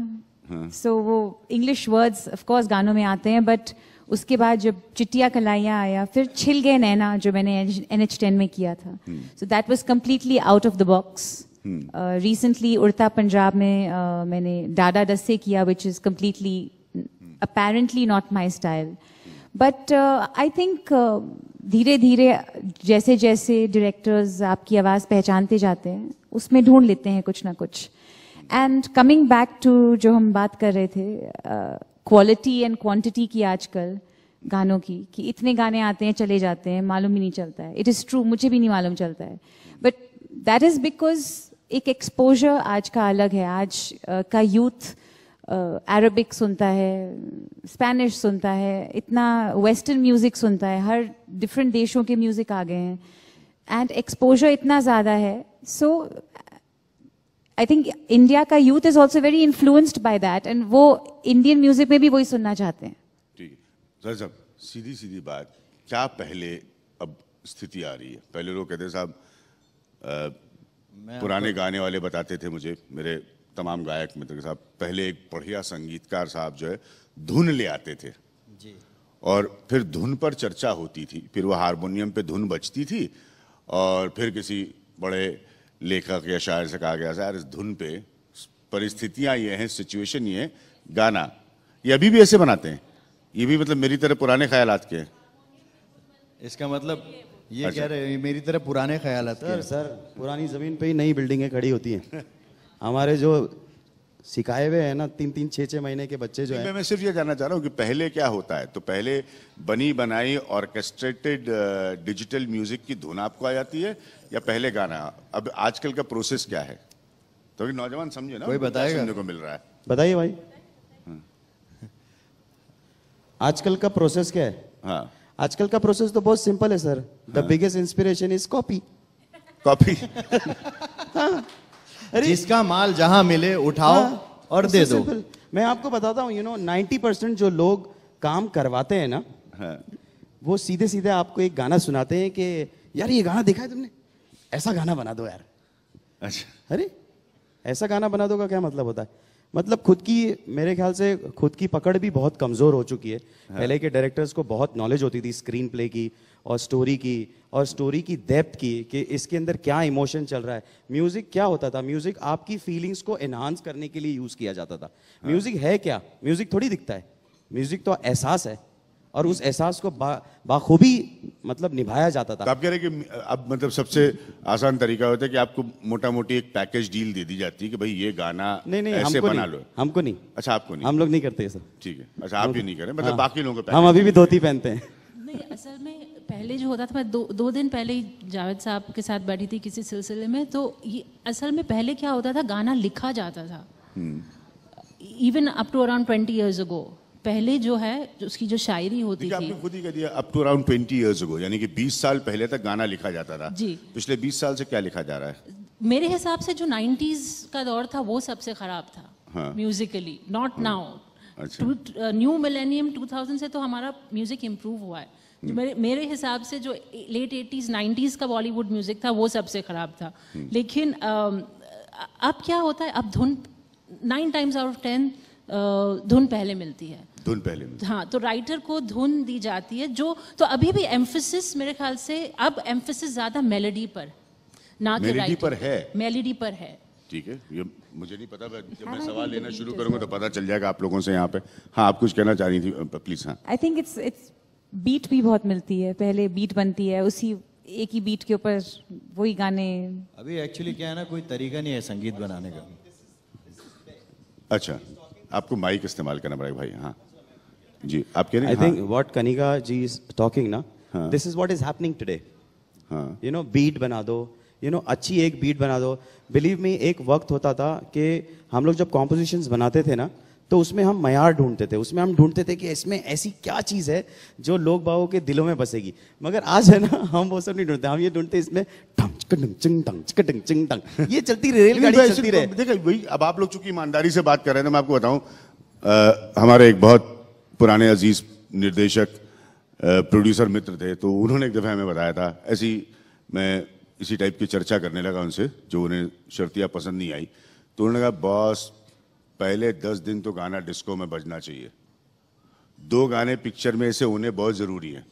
Speaker 6: हाँ। सो so, वो इंग्लिश वर्ड्स ऑफ कोर्स गानों में आते हैं बट उसके बाद जब चिटिया कलाइया आया फिर छिल गए नैना जो मैंने एन एच टेन में किया था so that was completely out of the box recently hmm. uh, उड़ता पंजाब में uh, मैंने डाडा डस्से किया which is completely apparently not my style but I think धीरे धीरे जैसे जैसे डायरेक्टर्स आपकी आवाज़ पहचानते जाते हैं उसमें ढूंढ लेते हैं कुछ ना कुछ एंड कमिंग बैक टू जो हम बात कर रहे थे क्वालिटी एंड क्वांटिटी की आजकल गानों की कि इतने गाने आते हैं चले जाते हैं मालूम ही नहीं चलता है इट इज़ ट्रू मुझे भी नहीं मालूम चलता है बट दैट इज़ बिकॉज एक एक्सपोजर आज का अलग है आज का यूथ अरबिक सुनता है स्पेनिश सुनता है इतना वेस्टर्न म्यूजिक सुनता है हर डिफरेंट देशों के म्यूजिक आ गए हैं एंड एक्सपोजर इतना ज़्यादा है सो आई थिंक इंडिया का youth is also very influenced by that and वो इंडियन म्यूजिक में भी वही सुनना चाहते हैं
Speaker 1: ठीक है सीधी सीधी बात क्या पहले अब स्थिति आ रही है पहले लोग कहते साहब पुराने गाने वाले बताते थे मुझे मेरे तमाम गायक मित्र साहब पहले एक बढ़िया संगीतकार साहब जो है धुन ले आते थे जी और फिर धुन पर चर्चा होती थी फिर वह हारमोनियम पे धुन बजती थी और फिर किसी बड़े लेखक या शायर से कहा गया सर इस धुन पे परिस्थितियाँ ये हैं सिचुएशन ये है गाना ये अभी भी ऐसे बनाते हैं ये भी मतलब मेरी तरह पुराने ख्याल के हैं
Speaker 2: इसका मतलब ये अच्छा। कह रहे हैं मेरी तरह पुराने ख्याल सर सर पुरानी ज़मीन
Speaker 1: पे ही नई बिल्डिंगें खड़ी होती हैं
Speaker 4: हमारे जो सिखाए हुए हैं ना तीन तीन छः छः महीने के बच्चे जो हैं
Speaker 1: मैं सिर्फ ये जानना चाह रहा हूँ कि पहले क्या होता है तो पहले बनी बनाई ऑर्केस्ट्रेटेड डिजिटल म्यूजिक की धुन आपको आ जाती है या पहले गाना अब आजकल का प्रोसेस क्या है तो नौजवान समझे ना कोई बताएगा समझने को मिल रहा है
Speaker 4: बताइए भाई हाँ। आजकल का प्रोसेस क्या है हाँ आजकल का प्रोसेस तो बहुत सिंपल है sir the biggest inspiration is copy copy अरे जिसका माल जहां मिले उठाओ हाँ, और दे दो simple. मैं आपको बताता हूँ यू नो नाइनटी परसेंट जो लोग काम करवाते हैं ना हाँ, वो सीधे सीधे आपको एक गाना सुनाते हैं कि यार ये गाना देखा है तुमने ऐसा गाना बना दो यार अच्छा अरे ऐसा गाना बना दो का क्या मतलब होता है मतलब खुद की मेरे ख्याल से खुद की पकड़ भी बहुत कमज़ोर हो चुकी है हाँ। पहले के डायरेक्टर्स को बहुत नॉलेज होती थी स्क्रीन प्ले की और स्टोरी की और स्टोरी की डेप्थ की कि इसके अंदर क्या इमोशन चल रहा है म्यूज़िक क्या होता था म्यूज़िक आपकी फीलिंग्स को एनहांस करने के लिए यूज़ किया जाता था म्यूज़िक हाँ। है क्या म्यूज़िक थोड़ी दिखता है
Speaker 1: म्यूज़िक तो एहसास है और उस एहसास को बाखूबी मतलब निभाया जाता था तो आप कह रहे हैं कि अब मतलब सबसे आसान तरीका होता है कि आपको मोटा मोटी एक पैकेज डील दे दी जाती है कि भाई ये गाना नहीं नहीं ऐसे हमको बना नहीं, लो हमको नहीं अच्छा आपको नहीं हम लोग नहीं करते सर ठीक है अच्छा आप भी नहीं करें मतलब हाँ। बाकी लोगों को हम अभी भी धोती पहनते
Speaker 5: हैं असल में पहले जो होता था मैं दो दो दिन पहले ही जावेद साहब के साथ बैठी थी किसी सिलसिले में तो ये असल में पहले क्या होता था गाना लिखा जाता था even up to around twenty years ago पहले जो है उसकी जो शायरी होती थी आपने खुद ही
Speaker 1: कह दिया up to around 20 years ago यानी कि 20 साल पहले तक गाना लिखा जाता था जी पिछले 20 साल से क्या लिखा जा रहा है
Speaker 5: मेरे हिसाब से जो 90s का दौर था वो सबसे खराब था musically not now new millennium 2000 से तो हमारा म्यूजिक इम्प्रूव हुआ है हम्म। मेरे मेरे हिसाब से जो लेट एटीज़ नाइन्टीज़ का बॉलीवुड म्यूजिक था वो सबसे खराब था हम्म। लेकिन um, अब क्या होता है अब धुन nine times out of ten धुन पहले मिलती है धुन पहले मिलती हाँ तो राइटर को धुन दी जाती है जो तो अभी भी एम्फोसिस मेरे ख्याल से अब एम्फोसिस ज्यादा मेलेडी पर ना मेलोडी पर है मेलेडी पर है
Speaker 1: ठीक है ये मुझे नहीं पता जब मैं सवाल लेना शुरू करूंगा तो पता चल जाएगा आप लोगों से यहाँ पे हाँ आप कुछ कहना चाह रही थी प्लीज हाँ
Speaker 6: I think it's it's beat भी बहुत मिलती है पहले बीट बनती है उसी एक ही बीट के ऊपर वही गाने
Speaker 1: अभी
Speaker 2: एक्चुअली क्या है ना कोई तरीका नहीं है संगीत
Speaker 4: बनाने का
Speaker 1: अच्छा आपको माइक इस्तेमाल करना पड़ेगा भाई हाँ
Speaker 4: जी आप कह रहे I think what Kanika ji is talking ना this is what is happening today you know beat बना दो यू नो अच्छी एक बीट बना दो बिलीव मी एक वक्त होता था कि हम लोग जब कॉम्पोजिशंस बनाते थे ना तो उसमें हम मैार ढूंढते थे उसमें हम ढूंढते थे कि इसमें ऐसी क्या चीज़ है जो लोग बाबू के दिलों में बसेगी मगर आज है ना हम वो
Speaker 1: सब नहीं ढूंढते हम ये ढूंढते इसमें ये चलती रेलगाड़ी चलती रहे तो देखिए वही अब आप लोग चूंकि ईमानदारी से बात कर रहे हैं मैं आपको बताऊं हमारे एक बहुत पुराने अजीज निर्देशक प्रोड्यूसर मित्र थे तो उन्होंने एक दफ़ा हमें बताया था ऐसी मैं इसी टाइप की चर्चा करने लगा उनसे जो उन्हें शर्तियाँ पसंद नहीं आई तो उन्होंने कहा बॉस पहले दस दिन तो गाना डिस्को में बजना चाहिए दो गाने पिक्चर में ऐसे होने बहुत ज़रूरी है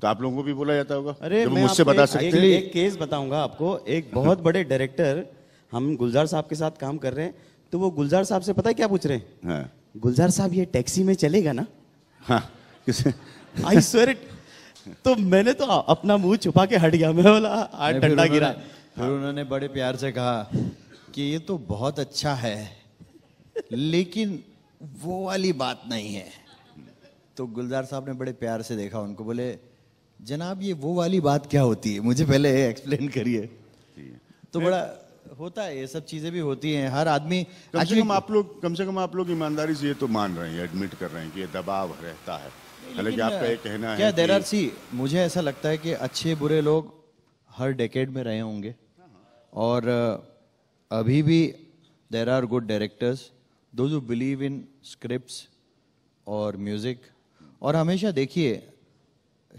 Speaker 1: तो आप लोगों को भी बोला जाता होगा अरे मैं मुझसे बता सकते एक, एक
Speaker 4: केस बताऊंगा आपको एक बहुत बड़े डायरेक्टर हम गुलजार साहब के साथ काम कर रहे हैं तो वो गुलजार साहब से पता है क्या पूछ रहे हैं हाँ। गुलजार साहब ये टैक्सी में चलेगा ना
Speaker 1: आई
Speaker 4: स्वेर इट तो मैंने तो अपना मुंह छुपा के हट गया मैं बोला आज डंडा गिरा
Speaker 2: फिर उन्होंने बड़े प्यार से कहा कि ये तो बहुत अच्छा है लेकिन वो वाली बात नहीं है तो गुलजार साहब ने बड़े प्यार से देखा उनको बोले जनाब ये वो वाली बात क्या होती है मुझे पहले एक्सप्लेन करिए
Speaker 1: तो बड़ा होता है ये सब चीजें भी होती हैं हर आदमी कम से कम आप लोग कम से कम आप लोग ईमानदारी से ये तो मान रहे हैं एडमिट कर रहे हैं कि ये दबाव रहता है हालांकि आपका ये कहना क्या है क्या सी
Speaker 2: मुझे ऐसा लगता है कि अच्छे बुरे लोग हर डेकेड में रहे होंगे और अभी भी देर आर गुड डायरेक्टर्स दो जो बिलीव इन स्क्रिप्ट और म्यूजिक और हमेशा देखिए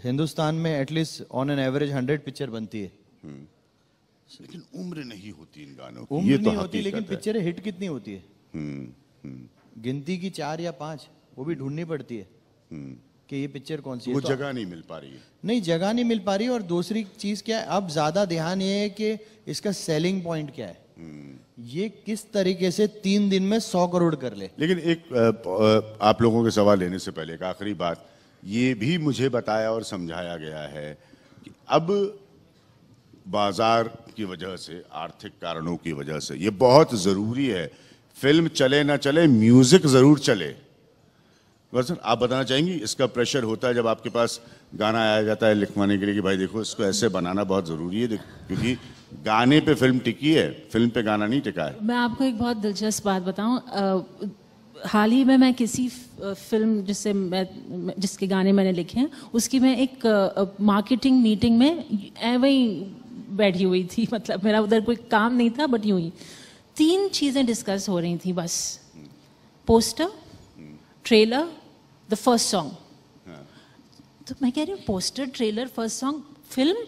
Speaker 2: हिंदुस्तान में at least on an average hundred picture बनती है हम्म।
Speaker 1: लेकिन उम्र नहीं होती इन गानों की ये तो नहीं होती लेकिन पिक्चर
Speaker 2: हिट कितनी होती है हम्म, हम्म। गिनती की चार या पांच वो भी ढूंढनी पड़ती है हम्म। कि ये पिक्चर कौन सी वो तो जगह नहीं मिल पा रही है नहीं जगह नहीं मिल पा रही और दूसरी चीज क्या है अब ज्यादा ध्यान ये है कि इसका सेलिंग पॉइंट क्या है ये किस तरीके से तीन दिन में सौ करोड़ कर ले
Speaker 1: लेकिन एक आप लोगों के सवाल लेने से पहले एक आखिरी बात ये भी मुझे बताया और समझाया गया है कि अब बाजार की वजह से आर्थिक कारणों की वजह से ये बहुत ज़रूरी है फिल्म चले ना चले म्यूज़िक ज़रूर चले सर आप बताना चाहेंगी इसका प्रेशर होता है जब आपके पास गाना आया जाता है लिखवाने के लिए कि भाई देखो इसको ऐसे बनाना बहुत ज़रूरी है क्योंकि गाने पे फिल्म टिकी है फिल्म पे गाना नहीं टिका है
Speaker 5: मैं आपको एक बहुत दिलचस्प बात बताऊं हाल ही में मैं किसी फिल्म जिससे मैं जिसके गाने मैंने लिखे हैं उसकी मैं एक मार्केटिंग मीटिंग में वहीं बैठी हुई थी मतलब मेरा उधर कोई काम नहीं था बट यूं ही तीन चीज़ें डिस्कस हो रही थी बस poster trailer the first song तो मैं कह रही हूँ poster trailer first song film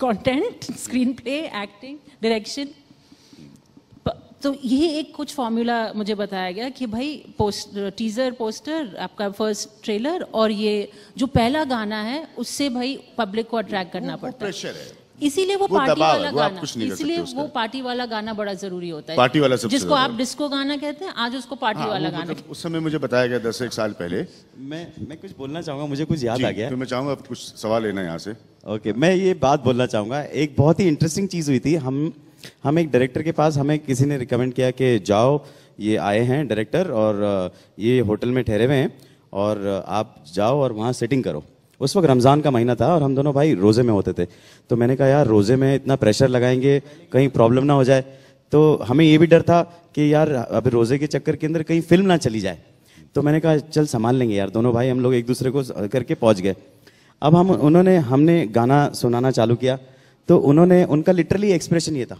Speaker 5: content screenplay acting direction तो ये एक कुछ फॉर्मूला मुझे बताया गया कि भाई पोस्ट टीज़र पोस्टर आपका फर्स्ट ट्रेलर और ये जो पहला गाना है उससे भाई पब्लिक को अट्रैक्ट करना पड़ता है प्रेशर है इसीलिए वो, वो पार्टी वाला वो गाना इसलिए वो पार्टी वाला गाना बड़ा जरूरी होता है पार्टी वाला जिसको आप डिस्को गाना कहते हैं आज उसको पार्टी हाँ, वाला गाना
Speaker 1: मतलब उस समय मुझे बताया गया दस एक साल पहले मैं मैं कुछ बोलना चाहूंगा मुझे कुछ याद आ गया मैं चाहूंगा कुछ सवाल लेना यहाँ से ओके मैं
Speaker 4: ये बात बोलना चाहूंगा एक बहुत ही इंटरेस्टिंग चीज हुई थी हम हम एक डायरेक्टर के पास हमें किसी ने रिकमेंड किया कि जाओ ये आए हैं डायरेक्टर और ये होटल में ठहरे हुए हैं और आप जाओ और वहाँ सेटिंग करो उस वक्त रमज़ान का महीना था और हम दोनों भाई रोज़े में होते थे तो मैंने कहा यार रोज़े में इतना प्रेशर लगाएंगे कहीं प्रॉब्लम ना हो जाए तो हमें ये भी डर था कि यार अभी रोज़े के चक्कर के अंदर कहीं फिल्म ना चली जाए तो मैंने कहा चल संभाल लेंगे यार दोनों भाई हम लोग एक दूसरे को करके पहुँच गए अब हम उन्होंने हमने गाना सुनाना चालू किया तो उन्होंने उनका लिटरली एक्सप्रेशन ये था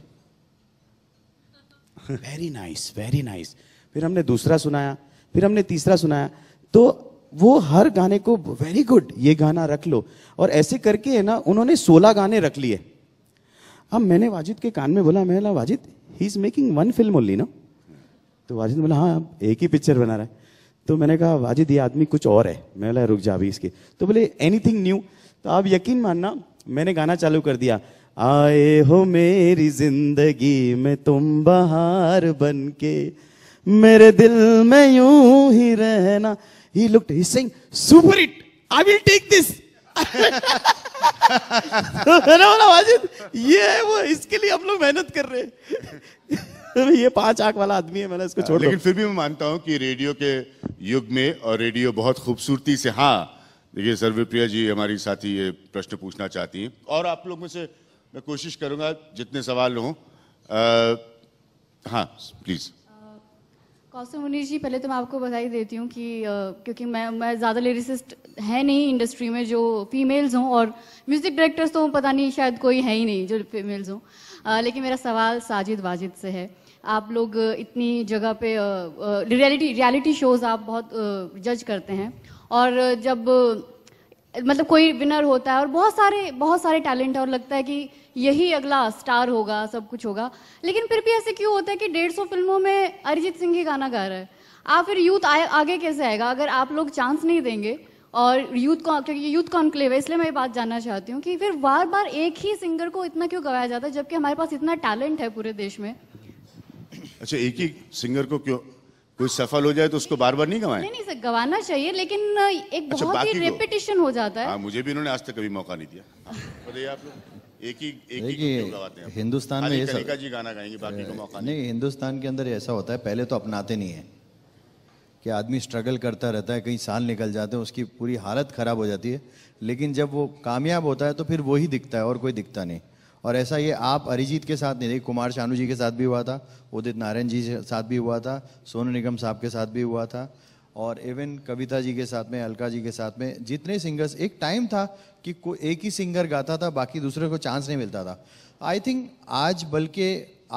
Speaker 4: वेरी नाइस वेरी नाइस फिर हमने दूसरा सुनाया फिर हमने तीसरा सुनाया तो वो हर गाने को वेरी गुड ये गाना रख लो और ऐसे करके है ना उन्होंने सोलह गाने रख लिए अब मैंने वाजिद के कान में बोला मैं बोला Wajid he is making one film only ना तो वाजिद ने बोला हाँ एक ही पिक्चर बना रहा है तो मैंने कहा वाजिद ये आदमी कुछ और है मैं बोला रुक जा अभी इसके तो बोले एनीथिंग न्यू तो आप यकीन मानना मैंने गाना चालू कर दिया आए हो मेरी जिंदगी में तुम बहार बन के मेरे दिल में यू ही रहना he looked he super it I will take this Wajid ये वो इसके लिए हम लोग मेहनत कर रहे हैं ये पांच आंख वाला आदमी है मैंने इसको छोड़ लेकिन फिर
Speaker 1: भी मैं मानता हूँ कि रेडियो के युग में और रेडियो बहुत खूबसूरती से हाँ देखिए सर्वप्रिया जी हमारी साथी ये प्रश्न पूछना चाहती हैं और आप लोग में से मैं कोशिश करूंगा जितने सवाल हों हाँ प्लीज़
Speaker 7: कौसम मुनीर जी पहले तो मैं आपको बधाई देती हूँ कि क्योंकि मैं मैं ज़्यादा लिरिसिस्ट है नहीं इंडस्ट्री में जो फीमेल्स हों और म्यूज़िक डायरेक्टर्स तो पता नहीं शायद कोई है ही नहीं जो फीमेल्स हों लेकिन मेरा सवाल साजिद वाजिद से है आप लोग इतनी जगह पे रियलिटी रियलिटी शोज़ आप बहुत जज करते हैं और जब मतलब कोई विनर होता है और बहुत सारे बहुत सारे टैलेंट और लगता है कि यही अगला स्टार होगा सब कुछ होगा लेकिन फिर भी ऐसे क्यों होता है कि डेढ़ सौ फिल्मों में अरिजीत सिंह ही गाना गा रहा है आप फिर यूथ आगे कैसे आएगा अगर आप लोग चांस नहीं देंगे और यूथ कौन क्योंकि यूथ कॉन्क्लेव है इसलिए मैं ये बात जानना चाहती हूँ कि फिर बार बार एक ही सिंगर को इतना क्यों गवाया जाता है जबकि हमारे पास इतना टैलेंट है पूरे देश में
Speaker 1: अच्छा एक ही सिंगर को क्यों कोई सफल हो जाए तो उसको बार बार नहीं गवाए नहीं
Speaker 7: नहीं सर गवाना चाहिए लेकिन एक अच्छा, बहुत ही रेपिटेशन हो जाता है आ, हाँ,
Speaker 1: मुझे भी इन्होंने आज तक कभी मौका नहीं दिया
Speaker 7: बताइए आप
Speaker 1: लोग एक ही एक ही हैं हिंदुस्तान में ऐसा जी गाना गाएंगे बाकी को मौका नहीं हिंदुस्तान
Speaker 2: के अंदर ऐसा होता है पहले तो अपनाते नहीं है कि आदमी स्ट्रगल करता रहता है कहीं साल निकल जाते हैं उसकी पूरी हालत ख़राब हो जाती है लेकिन जब वो कामयाब होता है तो फिर वो ही दिखता है और कोई दिखता नहीं और ऐसा ये आप अरिजीत के साथ नहीं देखिए कुमार शानू जी के साथ भी हुआ था उदित नारायण जी के साथ भी हुआ था सोनू निगम साहब के साथ भी हुआ था और इवन कविता जी के साथ में अलका जी के साथ में जितने सिंगर्स एक टाइम था कि कोई एक ही सिंगर गाता था बाकी दूसरे को चांस नहीं मिलता था आई थिंक आज बल्कि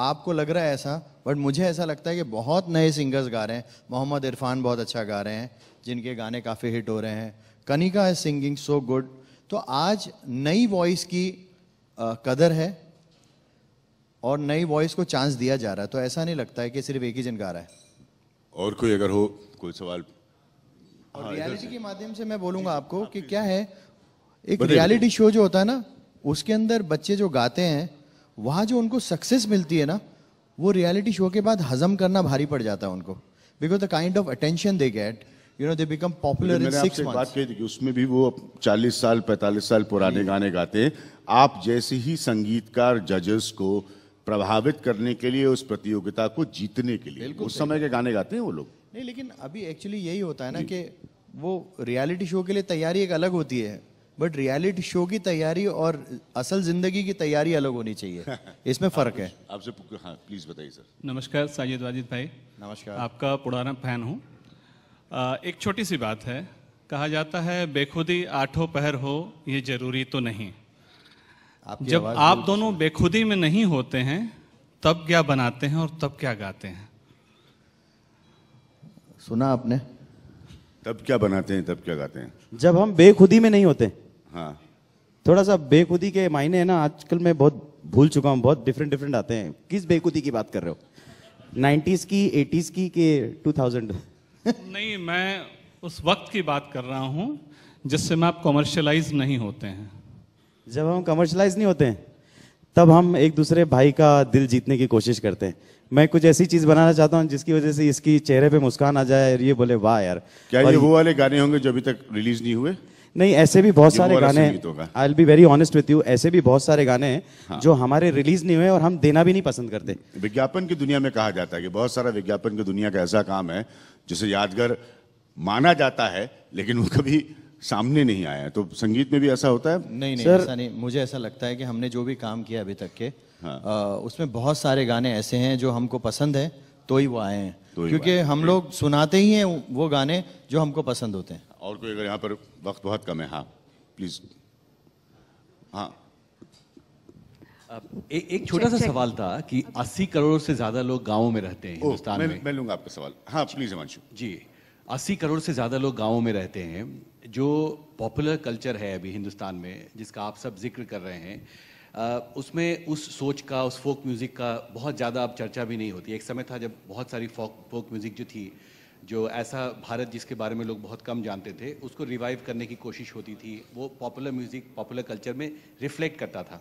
Speaker 2: आपको लग रहा है ऐसा बट मुझे ऐसा लगता है कि बहुत नए सिंगर्स गा रहे हैं मोहम्मद इरफान बहुत अच्छा गा रहे हैं जिनके गाने काफ़ी हिट हो रहे हैं Kanika is singing so good तो आज नई वॉइस की आ, कदर है और नई वॉइस को चांस दिया जा रहा है तो ऐसा नहीं लगता है कि सिर्फ एक ही जन गा रहा है
Speaker 1: और कोई अगर हो कोई सवाल
Speaker 2: और हाँ, रियलिटी के माध्यम से मैं बोलूंगा आपको हाँ, कि क्या है एक रियलिटी शो जो होता है ना उसके अंदर बच्चे जो गाते हैं वहाँ जो उनको सक्सेस मिलती है ना वो रियलिटी शो के बाद हजम करना भारी पड़ जाता है उनको because the kind of attention they get you know they become popular in six बात
Speaker 1: कही थी उसमें भी वो 40 साल 45 साल पुराने गाने गाते हैं आप जैसे ही संगीतकार जजेस को प्रभावित करने के लिए उस प्रतियोगिता को जीतने के लिए उस समय के गाने गाते हैं वो लोग
Speaker 2: नहीं लेकिन अभी एक्चुअली यही होता है ना कि वो रियलिटी शो के लिए तैयारी एक अलग होती है बट रियलिटी शो की तैयारी और असल जिंदगी की तैयारी अलग होनी चाहिए इसमें फर्क है
Speaker 1: आपसे हाँ प्लीज बताइए सर
Speaker 8: नमस्कार साजिद वाजिद भाई नमस्कार आपका पुराना फैन हूँ एक छोटी सी बात है कहा जाता है बेखुदी आठों पहर हो ये जरूरी तो नहीं जब आप दोनों बेखुदी में नहीं होते हैं तब क्या बनाते हैं और तब क्या
Speaker 1: गाते हैं सुना आपने तब क्या बनाते हैं तब क्या गाते हैं
Speaker 4: जब हम बेखुदी में नहीं होते हाँ थोड़ा सा बेखुदी के मायने है ना आजकल मैं बहुत भूल चुका हूँ बहुत डिफरेंट डिफरेंट आते हैं किस बेखुदी की बात कर रहे हो नाइन्टीज की एटीज की के टू थाउजेंड
Speaker 8: नहीं मैं उस वक्त की बात कर रहा हूँ जिससे में आप कॉमर्शलाइज नहीं होते हैं
Speaker 4: जब हम कमर्शलाइज नहीं होते हैं तब हम एक दूसरे भाई का दिल जीतने की कोशिश करते हैं मैं कुछ ऐसी चीज बनाना चाहता हूँ जिसकी वजह से इसकी चेहरे पे मुस्कान आ जाए और ये बोले वाह यार क्या ये वो
Speaker 1: वाले गाने होंगे जो अभी तक रिलीज नहीं हुए
Speaker 4: नहीं ऐसे भी बहुत सारे गाने I will be very honest with you ऐसे भी
Speaker 1: बहुत सारे गाने हैं हाँ। जो हमारे रिलीज नहीं हुए और हम देना भी नहीं पसंद करते विज्ञापन की दुनिया में कहा जाता है कि बहुत सारा विज्ञापन की दुनिया का ऐसा काम है जिसे यादगार माना जाता है लेकिन वो कभी सामने नहीं आया तो संगीत में भी ऐसा होता है
Speaker 2: नहीं नहीं ऐसा नहीं मुझे ऐसा लगता है कि हमने जो भी काम किया अभी तक के हाँ। उसमें बहुत सारे गाने ऐसे हैं जो हमको पसंद है तो ही वो आए हैं तो क्योंकि हम लोग सुनाते ही हैं वो गाने जो हमको पसंद होते हैं
Speaker 1: और कोई अगर यहाँ पर वक्त बहुत कम है हाँ
Speaker 8: प्लीज़ हाँ ए, एक छोटा सा सवाल था कि 80 करोड़ से ज़्यादा लोग गाँव में रहते हैं हिंदुस्तान में मैं लूंगा आपका सवाल हाँ प्लीज़ हिमांशु जी अस्सी करोड़ से ज़्यादा लोग गाँव में रहते हैं जो पॉपुलर कल्चर है अभी हिंदुस्तान में जिसका आप सब जिक्र कर रहे हैं उसमें उस सोच का उस फोक म्यूज़िक का बहुत ज़्यादा अब चर्चा भी नहीं होती एक समय था जब बहुत सारी फोक फोक म्यूज़िक जो थी जो ऐसा भारत जिसके बारे में लोग बहुत कम जानते थे उसको रिवाइव करने की कोशिश होती थी वो पॉपुलर म्यूज़िक पॉपुलर कल्चर में रिफ्लेक्ट करता था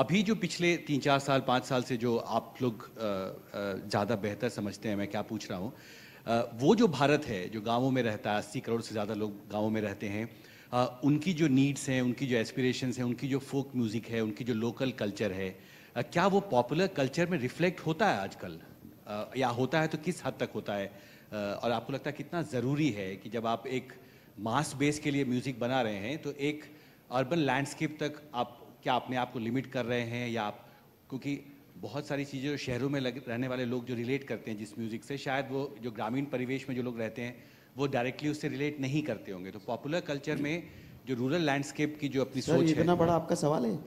Speaker 8: अभी जो पिछले तीन चार साल पाँच साल से जो आप लोग ज़्यादा बेहतर समझते हैं मैं क्या पूछ रहा हूँ वो जो भारत है जो गाँवों में रहता है अस्सी करोड़ से ज़्यादा लोग गाँवों में रहते हैं आ, उनकी जो नीड्स हैं उनकी जो एस्पिरेशंस हैं उनकी जो फोक म्यूज़िक है उनकी जो लोकल कल्चर है आ, क्या वो पॉपुलर कल्चर में रिफ्लेक्ट होता है आजकल आ, या होता है तो किस हद तक होता है आ, और आपको लगता है कितना ज़रूरी है कि जब आप एक मास बेस के लिए म्यूज़िक बना रहे हैं तो एक अर्बन लैंडस्केप तक आप क्या अपने आप को लिमिट कर रहे हैं या आप क्योंकि बहुत सारी चीज़ें शहरों में लग, रहने वाले लोग जो रिलेट करते हैं जिस म्यूज़िक से शायद वो जो ग्रामीण परिवेश में जो लोग रहते हैं वो डायरेक्टली उससे रिलेट नहीं करते होंगे तो पॉपुलर कल्चर में जो रूरल लैंडस्केप की जो अपनी Sir, सोच इतना है, बड़ा आपका
Speaker 4: सवाल है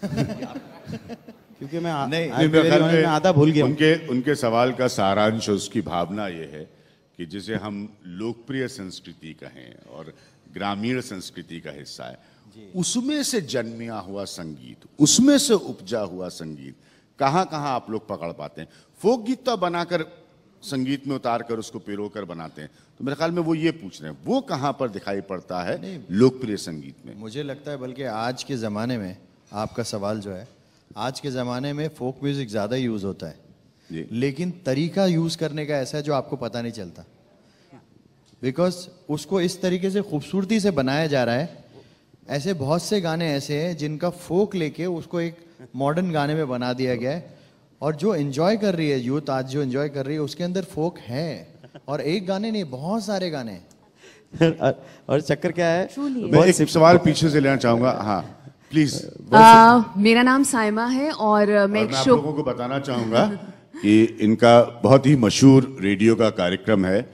Speaker 4: क्योंकि मैं नहीं, नहीं मैं आधा भूल गया उनके
Speaker 1: उनके सवाल का सारांश उसकी भावना ये है कि जिसे हम लोकप्रिय संस्कृति कहें और ग्रामीण संस्कृति का हिस्सा है उसमें से जन्मिया हुआ संगीत उसमें से उपजा हुआ संगीत कहाँ कहाँ आप लोग पकड़ पाते हैं फोक गीत तो बनाकर संगीत में उतार कर उसको पिरो कर बनाते हैं तो मेरे ख्याल में वो ये पूछ रहे हैं वो कहाँ पर दिखाई पड़ता है लोकप्रिय संगीत में
Speaker 2: मुझे लगता है बल्कि आज के ज़माने में आपका सवाल जो है आज के ज़माने में फोक म्यूज़िक ज़्यादा यूज़ होता है लेकिन तरीका यूज़ करने का ऐसा है जो आपको पता नहीं चलता बिकॉज उसको इस तरीके से खूबसूरती से बनाया जा रहा है ऐसे बहुत से गाने ऐसे हैं जिनका फोक लेके उसको एक मॉडर्न गाने में बना दिया गया है और जो एंजॉय कर रही है यूथ आज जो एंजॉय कर रही है उसके अंदर फोक है और एक गाने नहीं बहुत सारे गाने
Speaker 1: और चक्कर क्या है मैं एक सवाल पीछे से लेना चाहूंगा हाँ प्लीज आ,
Speaker 3: मेरा नाम साइमा है और मैं, और मैं आप लोगों को बताना चाहूंगा
Speaker 1: कि इनका बहुत ही मशहूर रेडियो का कार्यक्रम है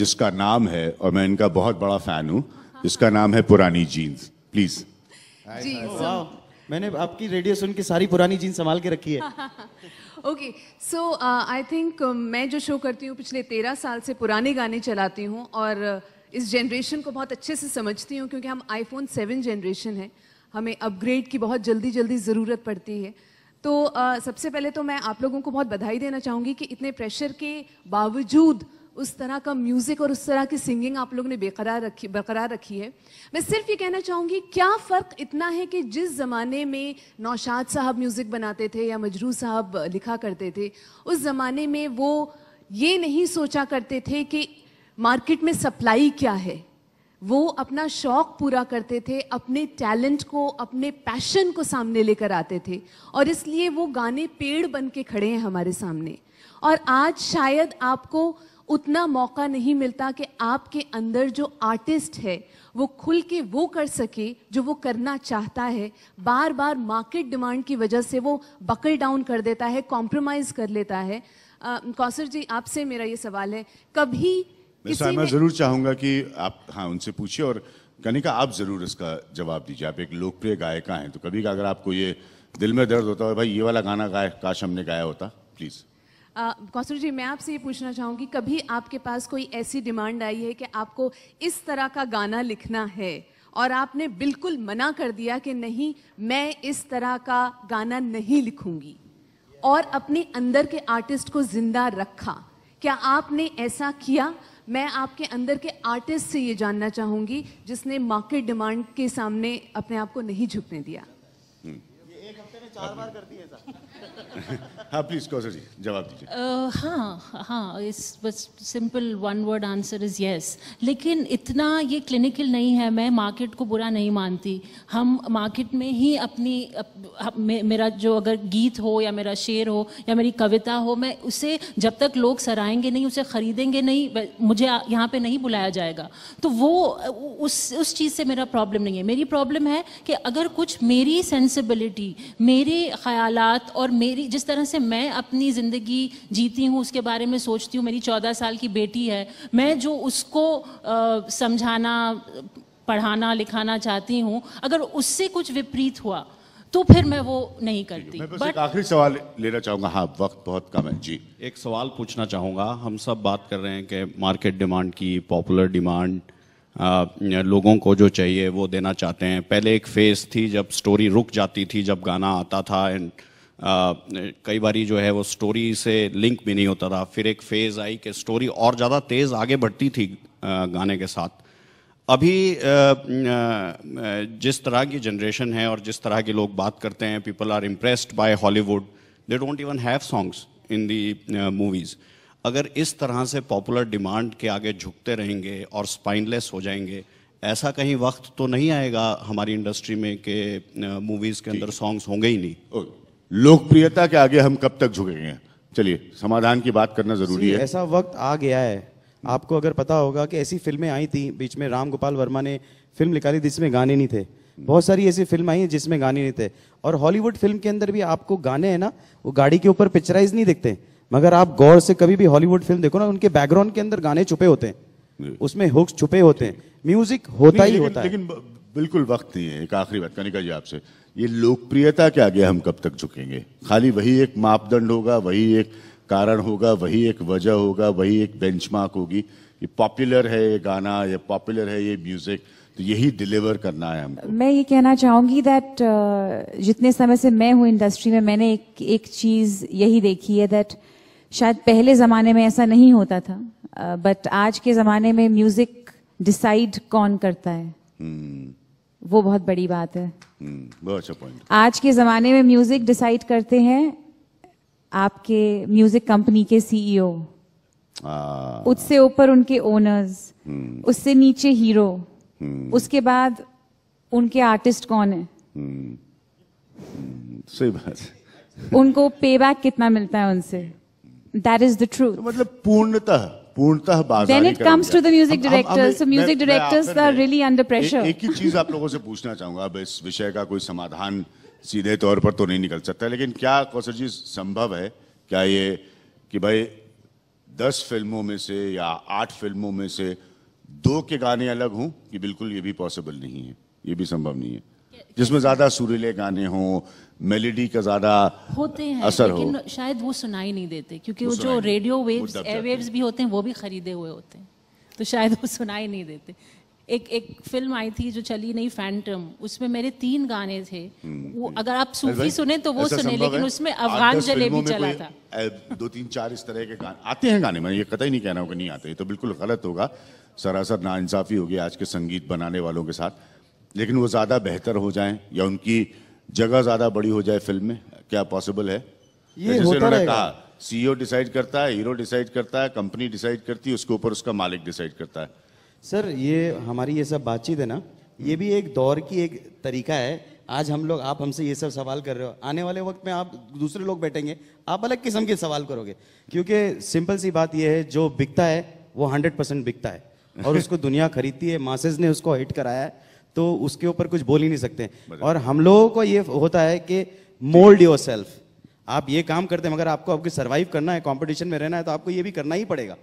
Speaker 1: जिसका नाम है और मैं इनका बहुत बड़ा फैन हूँ जिसका नाम है पुरानी जीन्स प्लीज
Speaker 4: जी, मैंने आपकी रेडियो सुन के सारी पुरानी जीन संभाल के रखी है
Speaker 3: ओके सो आई थिंक मैं जो शो करती हूँ पिछले तेरह साल से पुराने गाने चलाती हूँ और uh, इस जनरेशन को बहुत अच्छे से समझती हूँ क्योंकि हम आईफोन सेवन जनरेशन है हमें अपग्रेड की बहुत जल्दी जल्दी ज़रूरत पड़ती है तो uh, सबसे पहले तो मैं आप लोगों को बहुत बधाई देना चाहूँगी कि इतने प्रेशर के बावजूद उस तरह का म्यूज़िक और उस तरह की सिंगिंग आप लोग ने बेकरार रखी बरकरार रखी है मैं सिर्फ ये कहना चाहूँगी क्या फ़र्क इतना है कि जिस ज़माने में नौशाद साहब म्यूज़िक बनाते थे या मजरू साहब लिखा करते थे उस ज़माने में वो ये नहीं सोचा करते थे कि मार्केट में सप्लाई क्या है वो अपना शौक पूरा करते थे अपने टैलेंट को अपने पैशन को सामने लेकर आते थे और इसलिए वो गाने पेड़ बन के खड़े हैं हमारे सामने और आज शायद आपको उतना मौका नहीं मिलता कि आपके अंदर जो आर्टिस्ट है वो खुल के वो कर सके जो वो करना चाहता है बार बार मार्केट डिमांड की वजह से वो बकल डाउन कर देता है कॉम्प्रोमाइज कर लेता है कौशर जी आपसे मेरा ये सवाल है कभी मैं जरूर
Speaker 1: चाहूंगा कि आप हाँ उनसे पूछिए और कनिका आप जरूर इसका जवाब दीजिए आप एक लोकप्रिय गायिका हैं तो कभी का अगर आपको ये दिल में दर्द होता है भाई ये वाला गाना गाए काश हमने गाया होता प्लीज़
Speaker 3: कौशल जी मैं आपसे ये पूछना चाहूँगी कभी आपके पास कोई ऐसी डिमांड आई है कि आपको इस तरह का गाना लिखना है और आपने बिल्कुल मना कर दिया कि नहीं मैं इस तरह का गाना नहीं लिखूंगी और अपने अंदर के आर्टिस्ट को जिंदा रखा क्या आपने ऐसा किया मैं आपके अंदर के आर्टिस्ट से ये जानना चाहूंगी जिसने मार्केट डिमांड के सामने अपने आप को नहीं झुकने दिया
Speaker 7: ये
Speaker 1: एक हफ्ते में चार बार कर हाँ प्लीज कौशल जी जवाब दीजिए
Speaker 5: हाँ हाँ इस बस simple one word answer is yes लेकिन इतना ये क्लिनिकल नहीं है मैं मार्केट को बुरा नहीं मानती हम मार्केट में ही अपनी अप, मे, मेरा जो अगर गीत हो या मेरा शेर हो या मेरी कविता हो मैं उसे जब तक लोग सराएंगे नहीं उसे ख़रीदेंगे नहीं मुझे यहाँ पे नहीं बुलाया जाएगा तो वो उस उस चीज़ से मेरा प्रॉब्लम नहीं है मेरी प्रॉब्लम है कि अगर कुछ मेरी सेंसिबिलिटी मेरे ख्याल और मेरी जिस तरह से मैं अपनी ज़िंदगी जीती हूँ उसके बारे में सोचती हूँ मेरी चौदह साल की बेटी है मैं जो उसको समझाना पढ़ाना लिखाना चाहती हूँ अगर उससे कुछ विपरीत हुआ तो फिर मैं वो नहीं करती मैं बस एक
Speaker 1: आखिरी सवाल लेना चाहूँगा हाँ वक्त बहुत कम है जी एक सवाल
Speaker 8: पूछना चाहूँगा हम सब बात कर रहे हैं कि मार्केट डिमांड की पॉपुलर डिमांड लोगों को जो चाहिए वो देना चाहते हैं पहले एक फेज थी जब स्टोरी रुक जाती थी जब गाना आता था एंड कई बारी जो है वो स्टोरी से लिंक भी नहीं होता था फिर एक फेज़ आई कि स्टोरी और ज़्यादा तेज़ आगे बढ़ती थी गाने के साथ अभी जिस तरह की जनरेशन है और जिस तरह के लोग बात करते हैं people are impressed by Hollywood they don't even have songs in the movies अगर इस तरह से पॉपुलर डिमांड के आगे झुकते रहेंगे और स्पाइनलेस हो जाएंगे
Speaker 1: ऐसा कहीं वक्त तो नहीं आएगा हमारी इंडस्ट्री में कि मूवीज़ के अंदर सॉन्ग्स होंगे ही नहीं लोकप्रियता के आगे हम कब तक झुकेंगे चलिए समाधान की बात करना जरूरी है ऐसा
Speaker 4: वक्त आ गया है आपको अगर पता होगा कि ऐसी फिल्में आई थी बीच में राम गोपाल वर्मा ने फिल्म निकाली जिसमें गाने नहीं थे बहुत सारी ऐसी फिल्म आई है जिसमें गाने नहीं थे और हॉलीवुड फिल्म के अंदर भी आपको गाने हैं ना वो गाड़ी के ऊपर पिक्चराइज नहीं देखते मगर आप गौर से कभी भी हॉलीवुड फिल्म देखो ना उनके बैकग्राउंड के अंदर गाने छुपे होते हैं उसमें हुक्स छुपे होते हैं
Speaker 1: म्यूजिक होता ही होता है लेकिन बिल्कुल वक्त नहीं है एक आखिरी बात कनिका जी आपसे ये लोकप्रियता के आगे हम कब तक झुकेंगे खाली वही एक मापदंड होगा वही एक कारण होगा वही एक वजह होगा वही एक बेंचमार्क होगी ये पॉपुलर है ये गाना ये पॉपुलर है ये म्यूजिक तो यही डिलीवर करना है हमको
Speaker 6: मैं ये कहना चाहूंगी दैट uh, जितने समय से मैं हूं इंडस्ट्री में मैंने एक एक चीज यही देखी है दैट शायद पहले जमाने में ऐसा नहीं होता था बट uh, आज के जमाने में म्यूजिक डिसाइड कौन करता है
Speaker 1: hmm.
Speaker 6: वो बहुत बड़ी बात है
Speaker 1: hmm, बहुत अच्छा पॉइंट
Speaker 6: आज के जमाने में म्यूजिक डिसाइड करते हैं आपके म्यूजिक कंपनी के सीईओ e ah. उससे ऊपर उनके ओनर्स hmm. उससे नीचे हीरो hmm. उसके बाद उनके आर्टिस्ट कौन है
Speaker 1: सही बात
Speaker 6: उनको पे बैक कितना मिलता है उनसे दैट इज
Speaker 1: द ट्रूथ मतलब पूर्णतः पूर्णतः बाजार Then it comes एक ही चीज आप लोगों से पूछना चाहूंगा अब इस विषय का कोई समाधान सीधे तौर पर तो नहीं निकल सकता लेकिन क्या कौशल जी संभव है क्या ये कि भाई दस फिल्मों में से या आठ फिल्मों में से दो के गाने अलग हों कि बिल्कुल ये भी पॉसिबल नहीं है ये भी संभव नहीं है जिसमें ज्यादा सुरीले गाने हों मेलेडी का ज्यादा होते हैं असर लेकिन
Speaker 5: हो। शायद वो सुनाई नहीं देते क्योंकि वो, वो जो रेडियो वेव्स एयरवेव्स भी होते हैं वो भी खरीदे हुए होते हैं तो शायद वो सुनाई नहीं देते एक एक फिल्म आई थी जो चली नहीं फैंटम उसमें मेरे तीन गाने थे हम्म। वो अगर आप सूफी सुने तो वो सुने लेकिन उसमें अफगान जलेबी चला था
Speaker 1: दो तीन चार इस तरह के गाने आते हैं गाने मैं ये कतई नहीं कह रहा हूँ कि नहीं आते तो बिल्कुल गलत होगा सरासर नाइंसाफी होगी आज के संगीत बनाने वालों के साथ लेकिन वो ज़्यादा बेहतर हो जाएं या उनकी जगह ज़्यादा बड़ी हो जाए फिल्म में क्या पॉसिबल है ये होता कहा सीईओ डिसाइड e करता है हीरो डिसाइड करता है कंपनी डिसाइड करती है उसके ऊपर उसका मालिक डिसाइड करता है सर ये
Speaker 4: हमारी ये सब बातचीत है ना ये भी एक दौर की एक तरीका है आज हम लोग आप हमसे ये सब सवाल कर रहे हो आने वाले वक्त में आप दूसरे लोग बैठेंगे आप अलग किस्म के सवाल करोगे क्योंकि सिंपल सी बात यह है जो बिकता है वो हंड्रेड परसेंट बिकता है और उसको दुनिया खरीदती है मासेज ने उसको हिट कराया है तो उसके ऊपर कुछ बोल ही नहीं सकते और हम लोगों को ये होता है कि मोल्ड योर सेल्फ आप ये काम करते हैं मगर आपको आपको सर्वाइव करना है कंपटीशन में रहना है तो आपको ये भी करना ही पड़ेगा